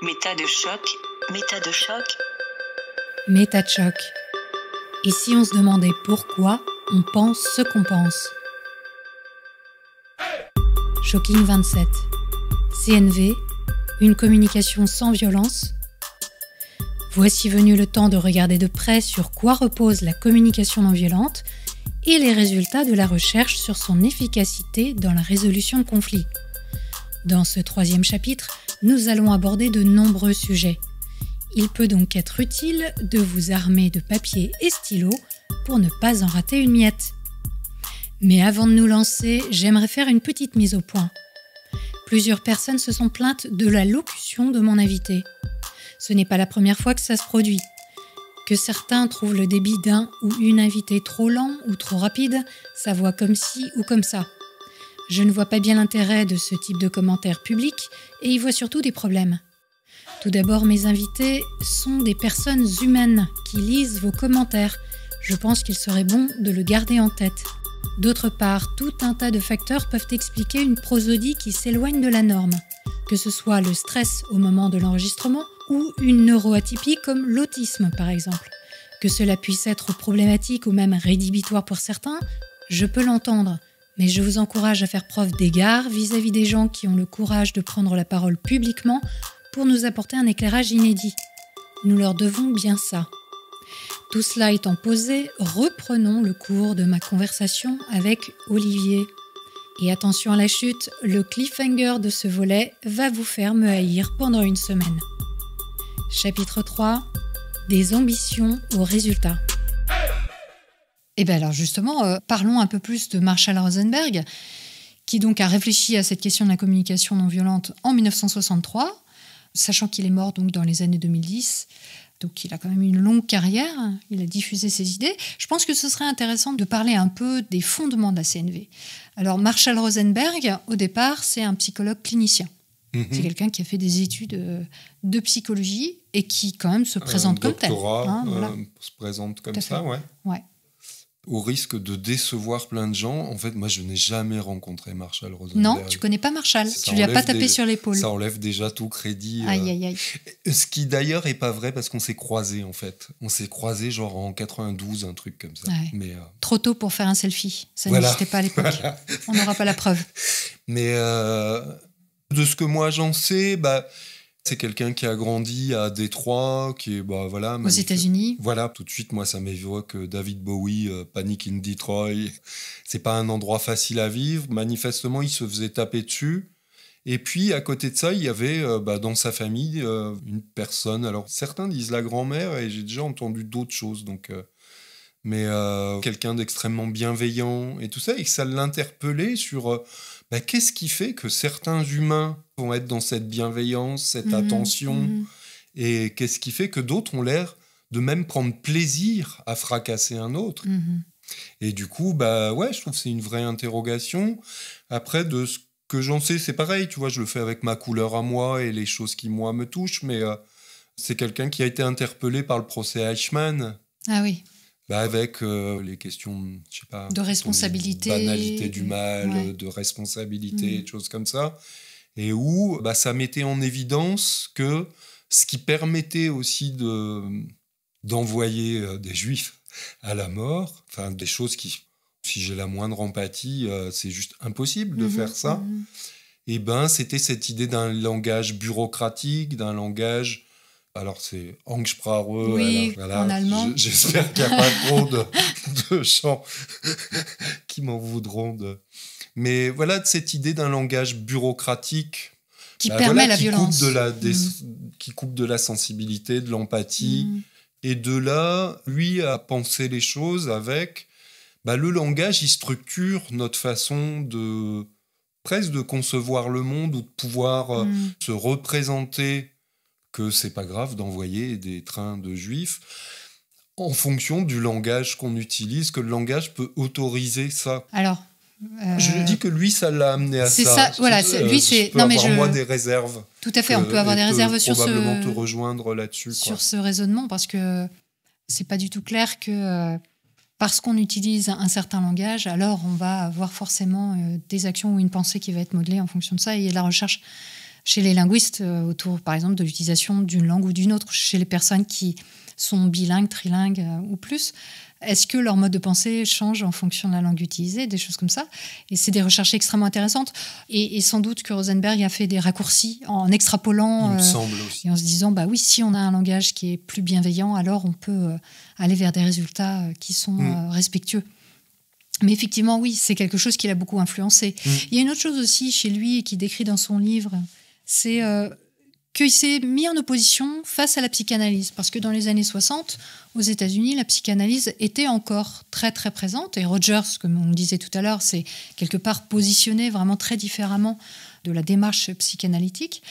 Méta de choc, méta de choc. Méta de choc. Et si on se demandait pourquoi on pense ce qu'on pense Shocking 27. CNV, une communication sans violence. Voici venu le temps de regarder de près sur quoi repose la communication non violente et les résultats de la recherche sur son efficacité dans la résolution de conflits. Dans ce troisième chapitre, nous allons aborder de nombreux sujets. Il peut donc être utile de vous armer de papier et stylo pour ne pas en rater une miette. Mais avant de nous lancer, j'aimerais faire une petite mise au point. Plusieurs personnes se sont plaintes de la locution de mon invité. Ce n'est pas la première fois que ça se produit. Que certains trouvent le débit d'un ou une invité trop lent ou trop rapide, sa voix comme ci ou comme ça. Je ne vois pas bien l'intérêt de ce type de commentaires publics et y vois surtout des problèmes. Tout d'abord, mes invités sont des personnes humaines qui lisent vos commentaires. Je pense qu'il serait bon de le garder en tête. D'autre part, tout un tas de facteurs peuvent expliquer une prosodie qui s'éloigne de la norme, que ce soit le stress au moment de l'enregistrement ou une neuroatypie comme l'autisme par exemple. Que cela puisse être problématique ou même rédhibitoire pour certains, je peux l'entendre, mais je vous encourage à faire preuve d'égard vis-à-vis des gens qui ont le courage de prendre la parole publiquement pour nous apporter un éclairage inédit. Nous leur devons bien ça. Tout cela étant posé, reprenons le cours de ma conversation avec Olivier. Et attention à la chute, le cliffhanger de ce volet va vous faire me haïr pendant une semaine. Chapitre 3 Des ambitions aux résultats. Et eh bien alors justement, euh, parlons un peu plus de Marshall Rosenberg, qui donc a réfléchi à cette question de la communication non violente en 1963, sachant qu'il est mort donc dans les années 2010. Donc il a quand même une longue carrière, hein. il a diffusé ses idées. Je pense que ce serait intéressant de parler un peu des fondements de la CNV. Alors Marshall Rosenberg, au départ, c'est un psychologue clinicien. Mhm. C'est quelqu'un qui a fait des études euh, de psychologie et qui quand même se ah, présente comme tel. Hein, euh, se présente comme ça, ouais. Ouais au risque de décevoir plein de gens, en fait, moi, je n'ai jamais rencontré Marshall Rosenberg. Non, tu connais pas Marshall. tu lui as pas tapé sur l'épaule. Ça enlève déjà tout crédit. Euh. Aïe, aïe, aïe. Ce qui d'ailleurs est pas vrai parce qu'on s'est croisés, en fait. On s'est croisés genre en 92, un truc comme ça. Mais, euh, Trop tôt pour faire un selfie. Ça n'existait pas à l'époque. On n'aura pas la preuve. Mais euh, de ce que moi j'en sais, bah c'est quelqu'un qui a grandi à Détroit, qui est bah voilà. Aux États-Unis. Voilà, tout de suite, moi, ça m'évoque euh, David Bowie, euh, Panic in Detroit. C'est pas un endroit facile à vivre. Manifestement, il se faisait taper dessus. Et puis à côté de ça, il y avait euh, bah, dans sa famille une personne. Alors certains disent la grand-mère, et j'ai déjà entendu d'autres choses. Donc mais quelqu'un d'extrêmement bienveillant et tout ça, et que ça l'interpellait sur bah, qu'est-ce qui fait que certains humains vont être dans cette bienveillance, cette mhm, attention. Mhm. Et qu'est-ce qui fait que d'autres ont l'air de même prendre plaisir à fracasser un autre mhm. Et du coup, bah ouais, je trouve que c'est une vraie interrogation. Après, de ce que j'en sais, c'est pareil, tu vois, je le fais avec ma couleur à moi et les choses qui, moi, me touchent, mais euh, c'est quelqu'un qui a été interpellé par le procès Eichmann. Ah oui. Bah avec euh, les questions, je sais pas, de responsabilité, banalité du mal, de responsabilité, des choses comme ça et où bah, ça mettait en évidence que ce qui permettait aussi de d'envoyer euh, des juifs à la mort, enfin des choses qui, si j'ai la moindre empathie, euh, c'est juste impossible de mhm, faire ça. Mhm. Et eh ben, c'était cette idée d'un langage bureaucratique, d'un langage alors c'est angsprareux, voilà. en allemand. J'espère qu'il n'y a pas trop de, de gens qui m'en voudront de, mais voilà cette idée d'un langage bureaucratique qui bah, permet la qui violence, coupe de la, mm. qui coupe de la sensibilité, de l'empathie, mm. et de là, lui à penser les choses avec bah, le langage. Il structure notre façon de presque de concevoir le monde ou de pouvoir euh, mm. se représenter que c'est pas grave d'envoyer des trains de juifs en fonction du langage qu'on utilise, que le langage peut autoriser ça. Alors, euh, je dis que lui, ça l'a amené à ça. C'est ça, voilà. lui, euh, c'est. Non, mais avoir, Moi, des réserves. Tout à fait, on peut avoir des réserves sur ce. Probablement te rejoindre là-dessus. Sur ce raisonnement, parce que c'est pas du tout clair que euh, parce qu'on utilise un certain langage, alors on va avoir forcément des actions ou une pensée qui va être modelée en fonction de ça. Et il y a de la recherche chez les linguistes autour, par exemple, de l'utilisation d'une langue ou d'une autre, chez les personnes qui sont bilingues, trilingues ou plus. Est-ce que leur mode de pensée change en fonction de la langue utilisée, des choses comme ça Et c'est des recherches extrêmement intéressantes. Et, sans doute que Rosenberg a fait des raccourcis en extrapolant. Il me euh, semble Et en se disant, bah oui, si on a un langage qui est plus bienveillant, alors on peut euh, aller vers des résultats euh, qui sont mm. respectueux. Mais effectivement, oui, c'est quelque chose qui l'a beaucoup influencé. Mm. Il y a une autre chose aussi chez lui qui décrit dans son livre, c'est qu'il s'est mis en opposition face à la psychanalyse, parce que dans les années 60, aux États-Unis, la psychanalyse était encore très très présente, et Rogers, comme on disait tout à l'heure, s'est quelque part positionné vraiment très différemment de la démarche psychanalytique.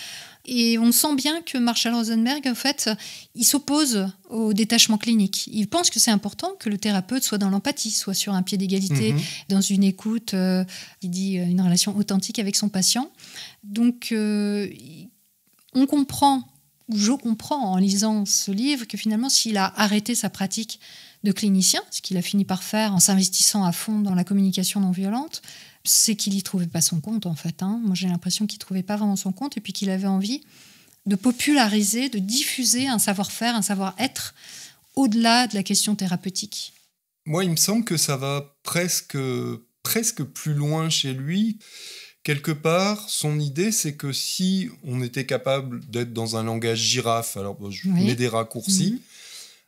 Et on sent bien que Marshall Rosenberg, en fait, il s'oppose au détachement clinique. Il pense que c'est important que le thérapeute soit dans l'empathie, soit sur un pied d'égalité, mhm. dans une écoute, euh, il dit euh, une relation authentique avec son patient. Donc, euh, on comprend, ou je comprends en lisant ce livre, que finalement, s'il a arrêté sa pratique de clinicien, ce qu'il a fini par faire en s'investissant à fond dans la communication non violente, c'est qu'il n'y trouvait pas son compte en fait. Hein. Moi j'ai l'impression qu'il ne trouvait pas vraiment son compte et puis qu'il avait envie de populariser, de diffuser un savoir-faire, un savoir-être au-delà de la question thérapeutique. Moi il me semble que ça va presque, presque plus loin chez lui. Quelque part, son idée, c'est que si on était capable d'être dans un langage girafe, alors je mets des raccourcis, mhm.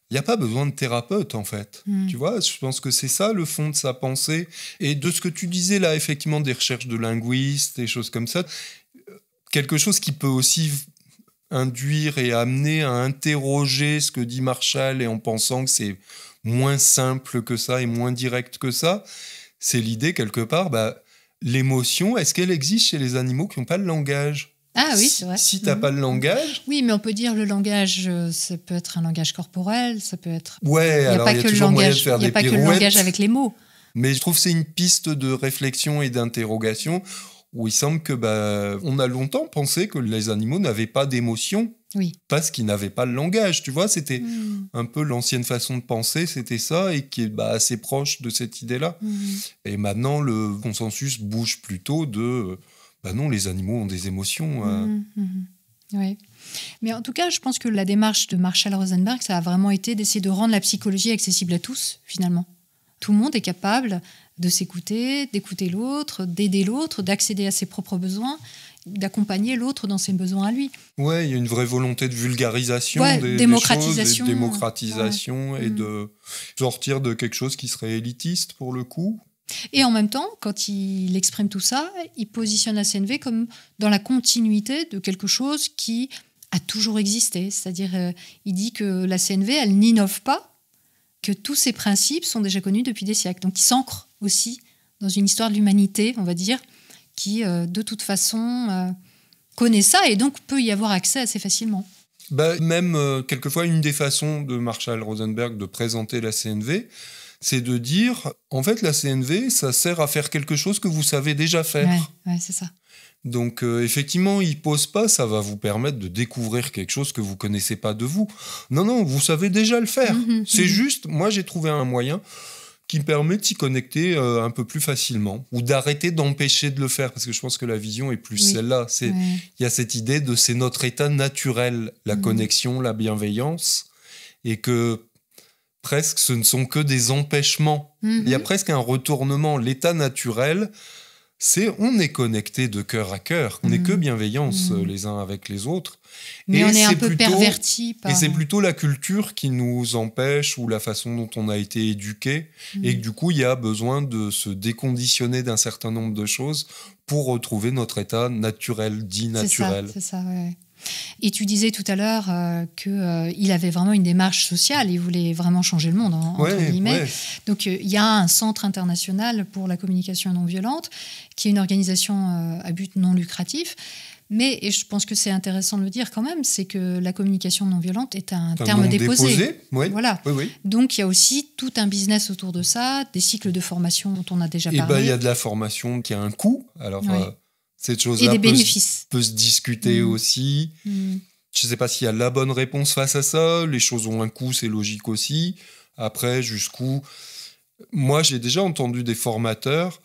il n'y a pas besoin de thérapeute, en fait. Mhm. Tu vois, je pense que c'est ça le fond de sa pensée. Et de ce que tu disais là, effectivement, des recherches de linguistes, des choses comme ça, euh, quelque chose qui peut aussi induire et amener à interroger ce que dit Marshall et en pensant que c'est moins simple que ça et moins direct que ça, c'est l'idée quelque part, bah, l'émotion, est-ce qu'elle existe chez les animaux qui n'ont pas le langage ah oui, c'est vrai. Si tu n'as mm. pas le langage. Oui, mais on peut dire le langage, euh, ça peut être un langage corporel, ça peut être. Ouais, il n'y a pas, que, le langage, a pas que le langage avec les mots. Mais je trouve que c'est une piste de réflexion et d'interrogation où il semble que bah, on a longtemps pensé que les animaux n'avaient pas d'émotion. Parce qu'ils n'avaient pas le langage, tu vois, c'était hmm. un peu l'ancienne façon de penser, c'était ça, et qui est bah, assez proche de cette idée-là. Hmm. Et maintenant, le consensus bouge plutôt de, bah non, les animaux ont des émotions. Euh. Hmm, oui. Mais en tout cas, je pense que la démarche de Marshall Rosenberg, ça a vraiment été d'essayer de rendre la psychologie accessible à tous, finalement. Tout le monde est capable de s'écouter, d'écouter l'autre, d'aider l'autre, d'accéder à ses propres besoins d'accompagner l'autre dans ses besoins à lui. Oui, il y a une vraie volonté de vulgarisation, de démocratisation et de mmh. sortir de quelque chose qui serait élitiste pour le coup. Et en même temps, quand il exprime tout ça, il positionne la CNV comme dans la continuité de quelque chose qui a toujours existé. C'est-à-dire, euh, il dit que la CNV, elle n'innove pas, que tous ses principes sont déjà connus depuis des siècles. Donc, il s'ancre aussi dans une histoire de l'humanité, on va dire, qui, euh, de toute façon, euh, connaît ça et donc peut y avoir accès assez facilement. Bah, même euh, quelquefois, une des façons de Marshall Rosenberg de présenter la CNV, c'est de dire, en fait, la CNV, ça sert à faire quelque chose que vous savez déjà faire. Ouais, c'est ça. Donc effectivement, il pose pas, ça va vous permettre de découvrir quelque chose que vous connaissez pas de vous. Non, non, vous savez déjà le faire. c'est juste, moi j'ai trouvé un moyen qui me permet de s'y connecter euh, un peu plus facilement ou d'arrêter d'empêcher de le faire parce que je pense que la vision est plus celle-là. C'est il y a cette idée de c'est notre état naturel, la mhm. connexion, la bienveillance et que presque ce ne sont que des empêchements. Il y a mhm. presque un retournement l'état naturel c'est on est connecté de cœur à cœur, on n'est que mmh. bienveillance euh, mmh. les uns avec les autres. Mais et on est, un peu perverti. Et c'est plutôt la culture qui nous empêche ou la façon dont on a été éduqué mmh. et du coup il y a besoin de se déconditionner d'un certain nombre de choses pour retrouver notre état naturel, dit naturel. C'est ça, ça ouais. Et tu disais tout à l'heure euh, qu'il euh, avait vraiment une démarche sociale, il voulait vraiment changer le monde, entre guillemets. Donc euh, il y a un centre international pour la communication non violente, qui est une organisation à but non lucratif. Mais, et je pense que c'est intéressant de le dire quand même, c'est que la communication non violente est un, terme déposé. oui. Voilà. Oui, Donc il y a aussi tout un business autour de ça, des cycles de formation dont on a déjà et eh ben, parlé. Il y a de la formation qui a un coût. Alors, cette chose-là peut, peut, se discuter mmh. aussi. Mmh. Je ne sais pas s'il y a la bonne réponse face à ça. Les choses ont un coût, c'est logique aussi. Après, jusqu'où Moi, j'ai déjà entendu des formateurs,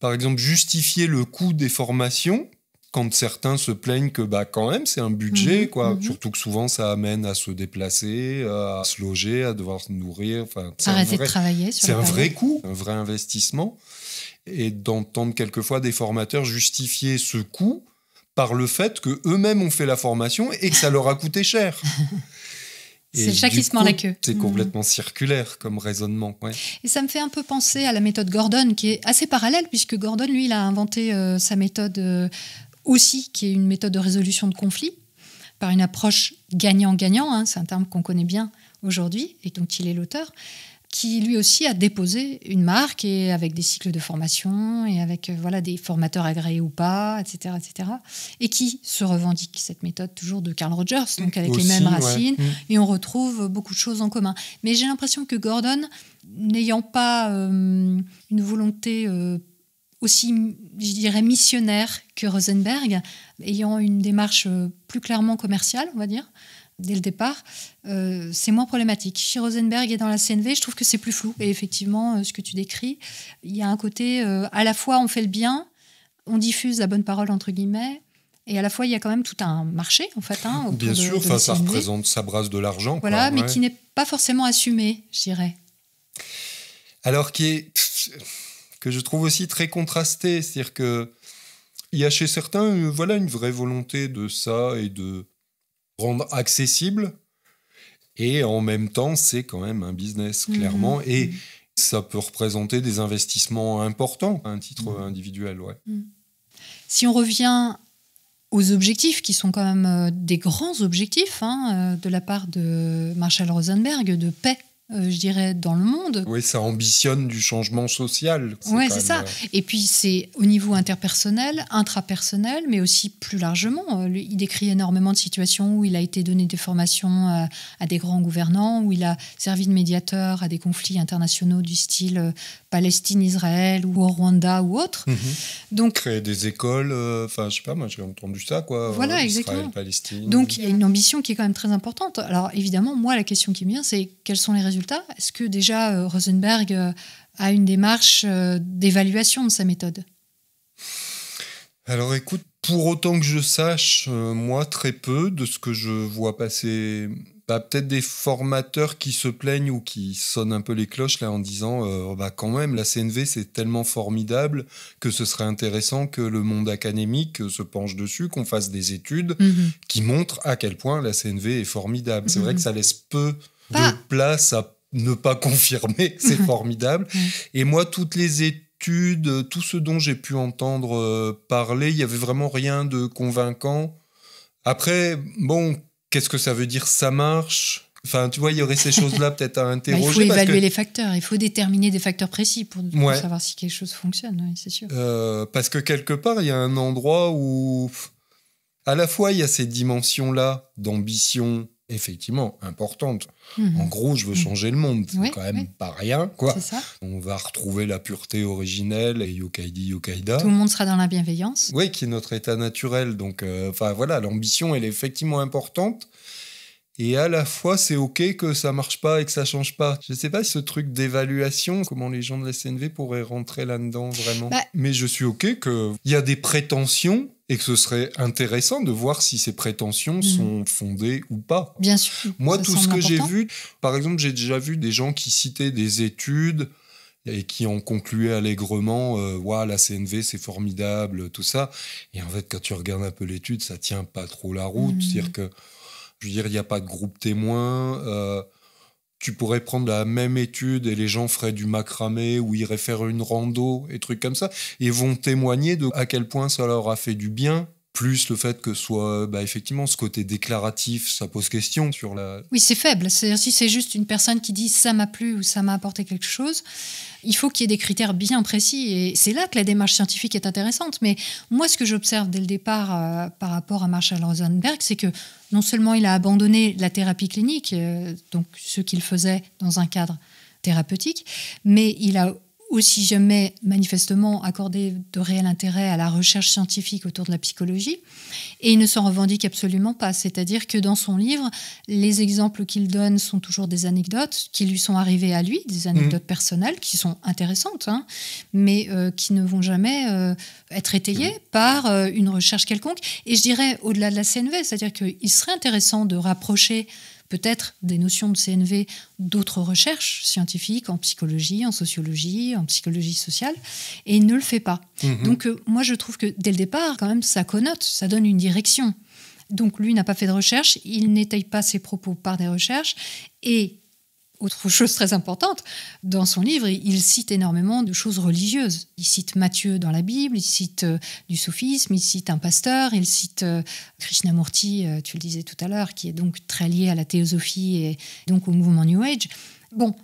par exemple, justifier le coût des formations quand certains se plaignent que bah quand même c'est un budget mhm, quoi mhm. surtout que souvent ça amène à se déplacer à se loger à devoir se nourrir enfin arrêter de travailler c'est un vrai coût un vrai investissement et d'entendre quelquefois des formateurs justifier ce coût par le fait que eux-mêmes ont fait la formation et que ça leur a coûté cher C'est le chat qui se mord la queue. C'est mhm. complètement circulaire comme raisonnement. Ouais. Et ça me fait un peu penser à la méthode Gordon, qui est assez parallèle, puisque Gordon, lui, il a inventé euh, sa méthode euh, aussi qui est une méthode de résolution de conflits par une approche gagnant-gagnant, hein, c'est un terme qu'on connaît bien aujourd'hui et dont il est l'auteur, qui lui aussi a déposé une marque et avec des cycles de formation et avec euh, voilà des formateurs agréés ou pas, etc., etc. Et qui se revendique cette méthode toujours de Carl Rogers, donc avec les mêmes racines, mm. et on retrouve beaucoup de choses en commun. Mais j'ai l'impression que Gordon, n'ayant pas euh, une volonté euh, aussi, je dirais, missionnaire que Rosenberg, ayant une démarche euh, plus clairement commerciale, on va dire, dès le départ, euh, c'est moins problématique. Chez Rosenberg est dans la CNV, je trouve que c'est plus flou. Et effectivement, euh, ce que tu décris, il y a un côté, à la fois on fait le bien, on diffuse la bonne parole, entre guillemets, et à la fois, il y a quand même tout un marché, en fait. Hein, Bien de, sûr, ça, représente, ça brasse de l'argent. Voilà, mais qui n'est pas forcément assumé, je dirais. Alors, qui est que je trouve aussi très contrasté. C'est-à-dire que il y a chez certains euh, voilà, une vraie volonté de ça et de rendre accessible. Et en même temps, c'est quand même un business, mmh. clairement. Et mmh. ça peut représenter des investissements importants à un titre mmh. individuel. Ouais. Si on revient aux objectifs, qui sont quand même euh, des grands objectifs hein, euh, de la part de Marshall Rosenberg, de paix euh, je dirais, dans le monde. Oui, ça ambitionne du changement social. Oui, c'est ça. Euh, Et puis, c'est au niveau interpersonnel, intrapersonnel, mais aussi plus largement. Euh, il décrit énormément de situations où il a été donné des formations à des grands gouvernants, où il a servi de médiateur à des conflits internationaux du style Palestine-Israël ou au Rwanda ou autre. Mhm. Donc, Créer des écoles, euh, enfin, je sais pas, moi j'ai entendu ça, quoi. Voilà, euh, exactement. Palestine. Donc, il y a une ambition qui est quand même très importante. Alors, évidemment, moi, la question qui me vient, c'est quels sont les résultats Est-ce que déjà euh, Rosenberg a une démarche d'évaluation de sa méthode Alors, écoute, pour autant que je sache, moi, très peu de ce que je vois passer bah, peut-être des formateurs qui se plaignent ou qui sonnent un peu les cloches là en disant euh, bah, quand même la CNV c'est tellement formidable que ce serait intéressant que le monde académique se penche dessus, qu'on fasse des études mhm. qui montrent à quel point la CNV est formidable. C'est vrai mhm. que ça laisse peu de place à ne pas confirmer, c'est mhm. formidable. Et moi toutes les études tout ce dont j'ai pu entendre euh, parler, il y avait vraiment rien de convaincant. Après, bon, Qu'est-ce que ça veut dire ça marche Enfin, tu vois, il y aurait ces choses-là peut-être à interroger. Bah, il faut évaluer les facteurs, il faut déterminer des facteurs précis pour, savoir si quelque chose fonctionne, c'est sûr. Euh, parce que quelque part, il y a un endroit où à la fois il y a ces dimensions-là d'ambition, effectivement importante. Mhm. En gros, je veux mhm. changer le monde. C'est quand même pas rien. Quoi. On va retrouver la pureté originelle et yokaidi, yokaida. Tout le monde sera dans la bienveillance. Oui, qui est notre état naturel. Donc, euh, enfin voilà, l'ambition, elle est effectivement importante et à la fois c'est ok que ça marche pas et que ça change pas. Je sais pas ce truc d'évaluation, comment les gens de la CNV pourraient rentrer là-dedans vraiment. Bah, Mais je suis ok qu'il y a des prétentions et que ce serait intéressant de voir si ces prétentions mhm. sont fondées ou pas. Bien sûr. Moi, tout ce que j'ai vu, par exemple, j'ai déjà vu des gens qui citaient des études et qui ont concluaient allègrement Voilà, euh, la CNV, c'est formidable, tout ça. Et en fait, quand tu regardes un peu l'étude, ça tient pas trop la route. Mhm. C'est-à-dire que je veux dire, il n'y a pas de groupe témoin. Euh, tu pourrais prendre la même étude et les gens feraient du macramé ou iraient faire une rando et trucs comme ça et vont témoigner de à quel point ça leur a fait du bien plus le fait que soit bah, effectivement ce côté déclaratif, ça pose question sur la. Oui, c'est faible. si c'est juste une personne qui dit ça m'a plu ou ça m'a apporté quelque chose, il faut qu'il y ait des critères bien précis. Et c'est là que la démarche scientifique est intéressante. Mais moi, ce que j'observe dès le départ euh, par rapport à Marshall Rosenberg, c'est que non seulement il a abandonné la thérapie clinique, euh, donc ce qu'il faisait dans un cadre thérapeutique, mais il a aussi si jamais manifestement accordé de réel intérêt à la recherche scientifique autour de la psychologie. Et il ne s'en revendique absolument pas. C'est-à-dire que dans son livre, les exemples qu'il donne sont toujours des anecdotes qui lui sont arrivées à lui, des mmh. anecdotes personnelles qui sont intéressantes, hein, mais euh, qui ne vont jamais euh, être étayées mmh. par euh, une recherche quelconque. Et je dirais au-delà de la CNV, c'est-à-dire qu'il serait intéressant de rapprocher peut-être des notions de CNV d'autres recherches scientifiques en psychologie, en sociologie, en psychologie sociale, et ne le fait pas. Mhm. Donc euh, moi je trouve que dès le départ, quand même, ça connote, ça donne une direction. Donc lui n'a pas fait de recherche, il n'étaye pas ses propos par des recherches, et autre chose très importante, dans son livre, il cite énormément de choses religieuses. Il cite Matthieu dans la Bible, il cite euh, du soufisme, il cite un pasteur, il cite euh, Krishnamurti, euh, tu le disais tout à l'heure, qui est donc très lié à la théosophie et donc au mouvement New Age. Bon,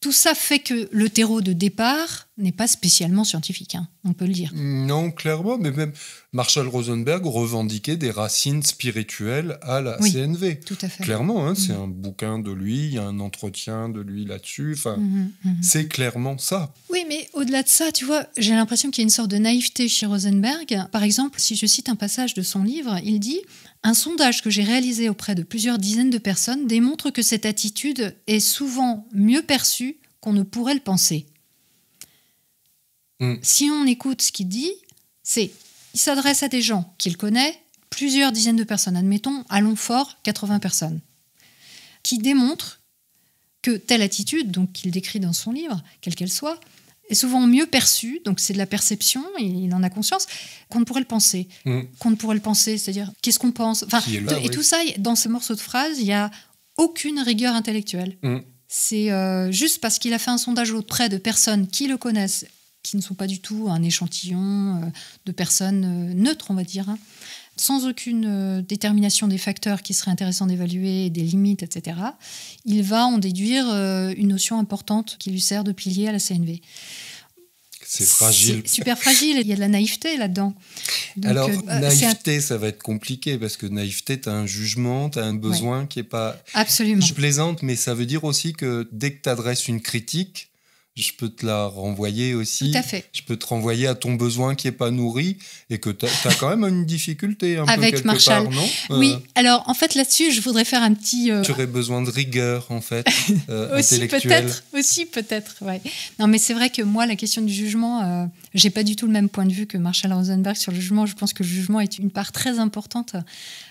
tout ça fait que le terreau de départ n'est pas spécialement scientifique, hein. on peut le dire. Non, clairement, mais même Marshall Rosenberg revendiquait des racines spirituelles à la oui, CNV. Tout à fait. Clairement, hein, c'est mhm. un bouquin de lui, il y a un entretien de lui là-dessus, mhm, mhm. c'est clairement ça. Oui, mais au-delà de ça, tu vois, j'ai l'impression qu'il y a une sorte de naïveté chez Rosenberg. Par exemple, si je cite un passage de son livre, il dit un sondage que j'ai réalisé auprès de plusieurs dizaines de personnes démontre que cette attitude est souvent mieux perçue qu'on ne pourrait le penser. Hmm. Si on écoute ce qu'il dit, c'est il s'adresse à des gens qu'il connaît, plusieurs dizaines de personnes, admettons, allons fort, 80 personnes, qui démontrent que telle attitude, donc qu'il décrit dans son livre, quelle qu'elle soit, est souvent mieux perçu, donc c'est de la perception, il en a conscience, qu'on ne pourrait le penser. Mm. Qu'on ne pourrait le penser, c'est-à-dire qu'est-ce qu'on pense. Enfin, et tout ça, dans ce morceau de phrase, il n'y a aucune rigueur intellectuelle. Mm. C'est euh, juste parce qu'il a fait un sondage auprès de personnes qui le connaissent, qui ne sont pas du tout un échantillon euh, de personnes euh, neutres, on va dire. Hein, sans aucune euh, détermination des facteurs qui seraient intéressants d'évaluer, des limites, etc., il va en déduire euh, une notion importante qui lui sert de pilier à la CNV. C'est fragile. Super fragile, il y a de la naïveté là-dedans. Alors, euh, bah, naïveté, ça va être compliqué parce que naïveté, tu as un jugement, tu as un besoin qui n'est pas. Absolument. Je plaisante, mais ça veut dire aussi que dès que tu adresses une critique, je peux te la renvoyer aussi. fait. Je peux te renvoyer à ton besoin qui n'est pas nourri et que tu as, quand même une difficulté un Avec peu Marshall. non oui, euh, alors en fait là-dessus, je voudrais faire un petit... Euh, tu aurais besoin de rigueur en fait, euh, aussi peut-être, aussi peut-être, ouais. Non mais c'est vrai que moi, la question du jugement, j'ai pas du tout le même point de vue que Marshall Rosenberg sur le jugement. Je pense que le jugement est une part très importante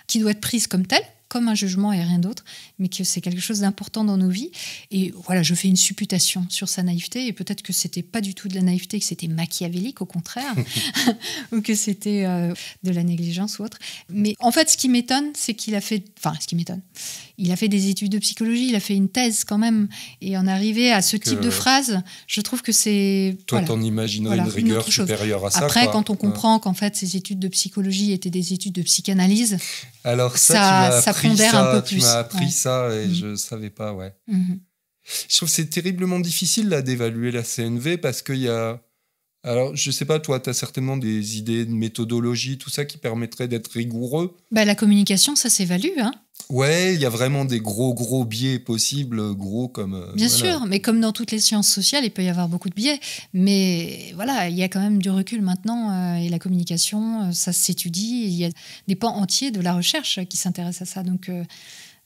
qui doit être prise comme telle comme un jugement et rien d'autre, mais que c'est quelque chose d'important dans nos vies. Et voilà, je fais une supputation sur sa naïveté, et peut-être que c'était pas du tout de la naïveté, que c'était machiavélique, au contraire, ou que c'était euh, de la négligence ou autre. Mais en fait, ce qui m'étonne, c'est qu'il a fait, enfin, ce qui m'étonne, il a fait des études de psychologie, il a fait une thèse quand même, et en arriver à ce type de phrase, je trouve que c'est. Toi, t'en imaginerais une rigueur supérieure à ça. Après, quand on comprend qu'en fait, ces études de psychologie étaient des études de psychanalyse, alors ça, ça ça, tu m'as appris ça et mhm. je savais pas, ouais. Mhm. Je trouve que c'est terriblement difficile d'évaluer la CNV parce qu'il y a alors, je sais pas, toi, tu as certainement des idées de méthodologie, tout ça qui permettrait d'être rigoureux. Bah, la communication, ça s'évalue, hein Ouais, il y a vraiment des gros, gros biais possibles, gros comme... Euh, bien sûr, mais comme dans toutes les sciences sociales, il peut y avoir beaucoup de biais. Mais voilà, il y a quand même du recul maintenant, euh, et la communication, euh, ça s'étudie, il y a des pans entiers de la recherche qui s'intéressent à ça. Donc,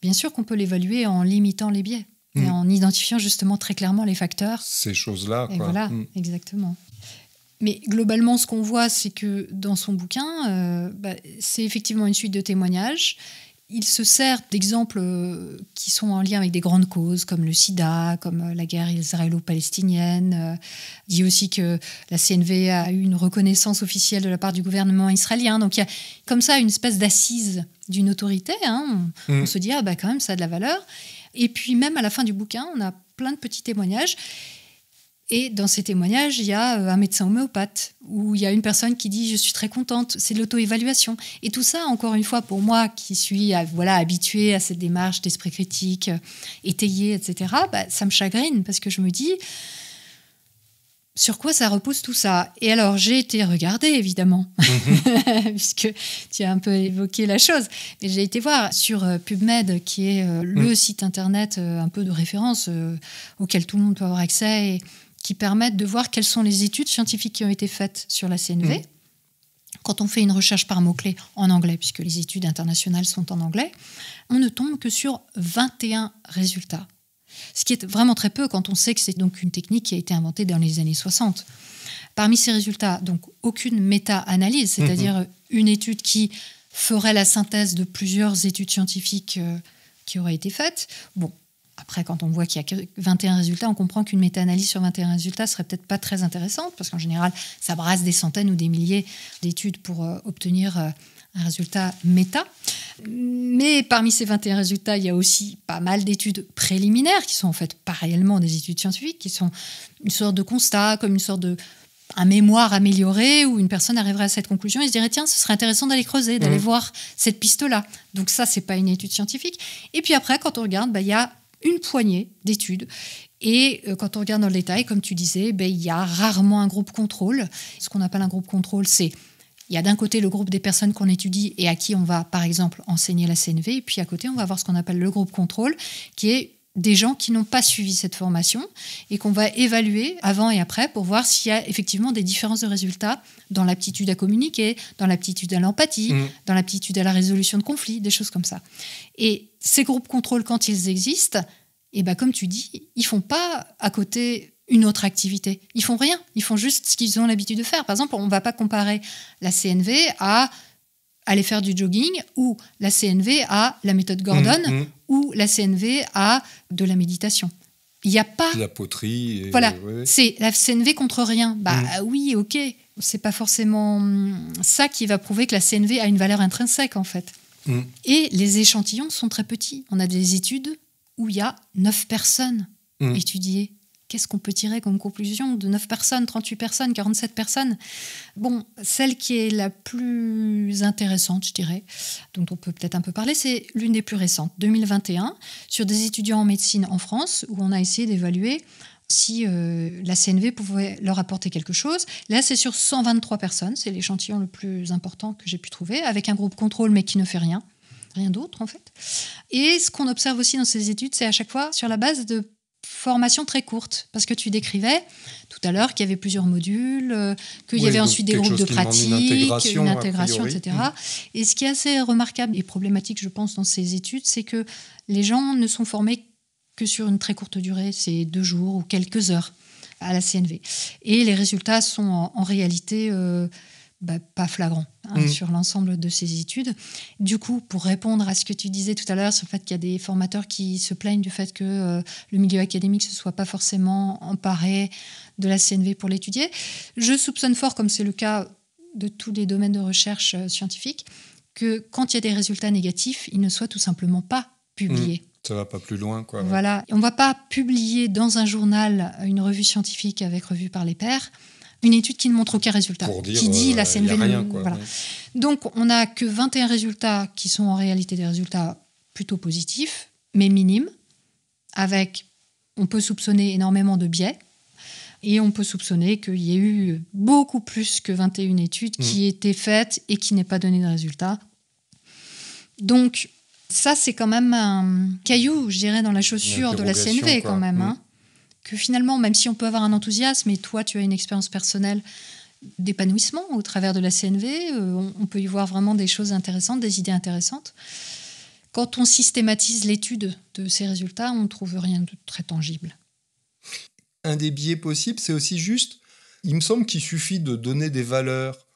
bien sûr qu'on peut l'évaluer en limitant les biais. Et mm. en identifiant justement très clairement les facteurs. Ces choses-là. quoi. voilà, mm. exactement. Mais globalement, ce qu'on voit, c'est que dans son bouquin, euh, bah, c'est effectivement une suite de témoignages. Il se sert d'exemples euh, qui sont en lien avec des grandes causes comme le sida, comme euh, la guerre israélo-palestinienne. Il dit aussi que la CNV a eu une reconnaissance officielle de la part du gouvernement israélien. Donc il y a comme ça une espèce d'assise d'une autorité. Hein. On, mm. on, se dit, ah bah quand même, ça a de la valeur. Et puis même à la fin du bouquin, on a plein de petits témoignages. Et dans ces témoignages, il y a euh, un médecin homéopathe, où il y a une personne qui dit Je suis très contente, c'est de l'auto-évaluation. Et tout ça, encore une fois, pour moi qui suis euh, voilà, habituée à cette démarche d'esprit critique, euh, étayée, etc., bah, ça me chagrine parce que je me dis sur quoi ça repose tout ça Et alors, j'ai été regardée, évidemment, mhm. puisque tu as un peu évoqué la chose, mais j'ai été voir sur PubMed, qui est le mm. site internet un peu de référence auquel tout le monde peut avoir accès. Et qui permettent de voir quelles sont les études scientifiques qui ont été faites sur la CNV. Mm. Quand on fait une recherche par mots-clés en anglais, puisque les études internationales sont en anglais, on ne tombe que sur 21 résultats. Ce qui est vraiment très peu quand on sait que c'est donc une technique qui a été inventée dans les années 60. Parmi ces résultats, donc aucune méta-analyse, mm-hmm. c'est-à-dire une étude qui ferait la synthèse de plusieurs études scientifiques euh, qui auraient été faites. Bon, après, quand on voit qu'il y a 21 résultats, on comprend qu'une méta-analyse sur 21 résultats serait peut-être pas très intéressante, parce qu'en général, ça brasse des centaines ou des milliers d'études pour euh, obtenir euh, un résultat méta. Mais parmi ces 21 résultats, il y a aussi pas mal d'études préliminaires, qui sont en fait pas réellement des études scientifiques, qui sont une sorte de constat, comme une sorte de un mémoire amélioré où une personne arriverait à cette conclusion et se dirait tiens ce serait intéressant d'aller creuser d'aller mmh. voir cette piste là donc ça c'est pas une étude scientifique et puis après quand on regarde bah, il y a une poignée d'études. Et euh, quand on regarde dans le détail, comme tu disais, ben, il y a rarement un groupe contrôle. Ce qu'on appelle un groupe contrôle, c'est il y a d'un côté le groupe des personnes qu'on étudie et à qui on va, par exemple, enseigner la CNV. Et puis à côté, on va avoir ce qu'on appelle le groupe contrôle, qui est des gens qui n'ont pas suivi cette formation et qu'on va évaluer avant et après pour voir s'il y a effectivement des différences de résultats dans l'aptitude à communiquer, dans l'aptitude à l'empathie, mmh. dans l'aptitude à la résolution de conflits, des choses comme ça. Et ces groupes contrôlent quand ils existent, et eh ben, comme tu dis, ils font pas à côté une autre activité. Ils font rien, ils font juste ce qu'ils ont l'habitude de faire. Par exemple, on ne va pas comparer la CNV à aller faire du jogging ou la CNV à la méthode Gordon mm, mm. ou la CNV à de la méditation. Il n'y a pas la poterie. Voilà, c'est la CNV contre rien. Bah mm. ah oui, ok, c'est pas forcément ça qui va prouver que la CNV a une valeur intrinsèque en fait. Mm. Et les échantillons sont très petits. On a des études où il y a 9 personnes mm. étudiées. Qu'est-ce qu'on peut tirer comme conclusion de 9 personnes, 38 personnes, 47 personnes Bon, celle qui est la plus intéressante, je dirais, dont on peut peut-être un peu parler, c'est l'une des plus récentes, 2021, sur des étudiants en médecine en France, où on a essayé d'évaluer si euh, la CNV pouvait leur apporter quelque chose. Là, c'est sur 123 personnes, c'est l'échantillon le plus important que j'ai pu trouver, avec un groupe contrôle mais qui ne fait rien, rien d'autre en fait. Et ce qu'on observe aussi dans ces études, c'est à chaque fois sur la base de formations très courtes, parce que tu décrivais tout à l'heure qu'il y avait plusieurs modules, euh, qu'il y avait ensuite des groupes de pratique, une intégration, etc. Et ce qui est assez remarquable et problématique, je pense, dans ces études, c'est que les gens ne sont formés sur une très courte durée, c'est deux jours ou quelques heures à la CNV. Et les résultats sont en, réalité euh, bah, pas flagrants hein, mm. sur l'ensemble de ces études. Du coup, pour répondre à ce que tu disais tout à l'heure sur le fait qu'il y a des formateurs qui se plaignent du fait que euh, le milieu académique ne soit pas forcément emparé de la CNV pour l'étudier, je soupçonne fort, comme c'est le cas de tous les domaines de recherche euh, scientifique, que quand il y a des résultats négatifs, ils ne soient tout simplement pas publiés. Mm. Ça va pas plus loin, quoi. Voilà. On va pas publier dans un journal une revue scientifique avec revue par les pairs une étude qui ne montre aucun résultat, Pour dire, qui dit euh, la CNV. Donc on n'a que 21 résultats qui sont en réalité des résultats plutôt positifs, mais minimes, avec, on peut soupçonner énormément de biais, et on peut soupçonner qu'il y ait eu beaucoup plus que 21 études qui hmm. étaient faites et qui n'aient pas donné de résultats. Donc ça, c'est quand même un caillou, je dirais, dans la chaussure de la CNV, quand même. Mm. Hein. Que finalement, même si on peut avoir un enthousiasme, et toi, tu as une expérience personnelle d'épanouissement au travers de la CNV, euh, on, peut y voir vraiment des choses intéressantes, des idées intéressantes. Quand on systématise l'étude de ces résultats, on ne trouve rien de très tangible. Un des biais possibles, c'est aussi juste, il me semble qu'il suffit de donner des valeurs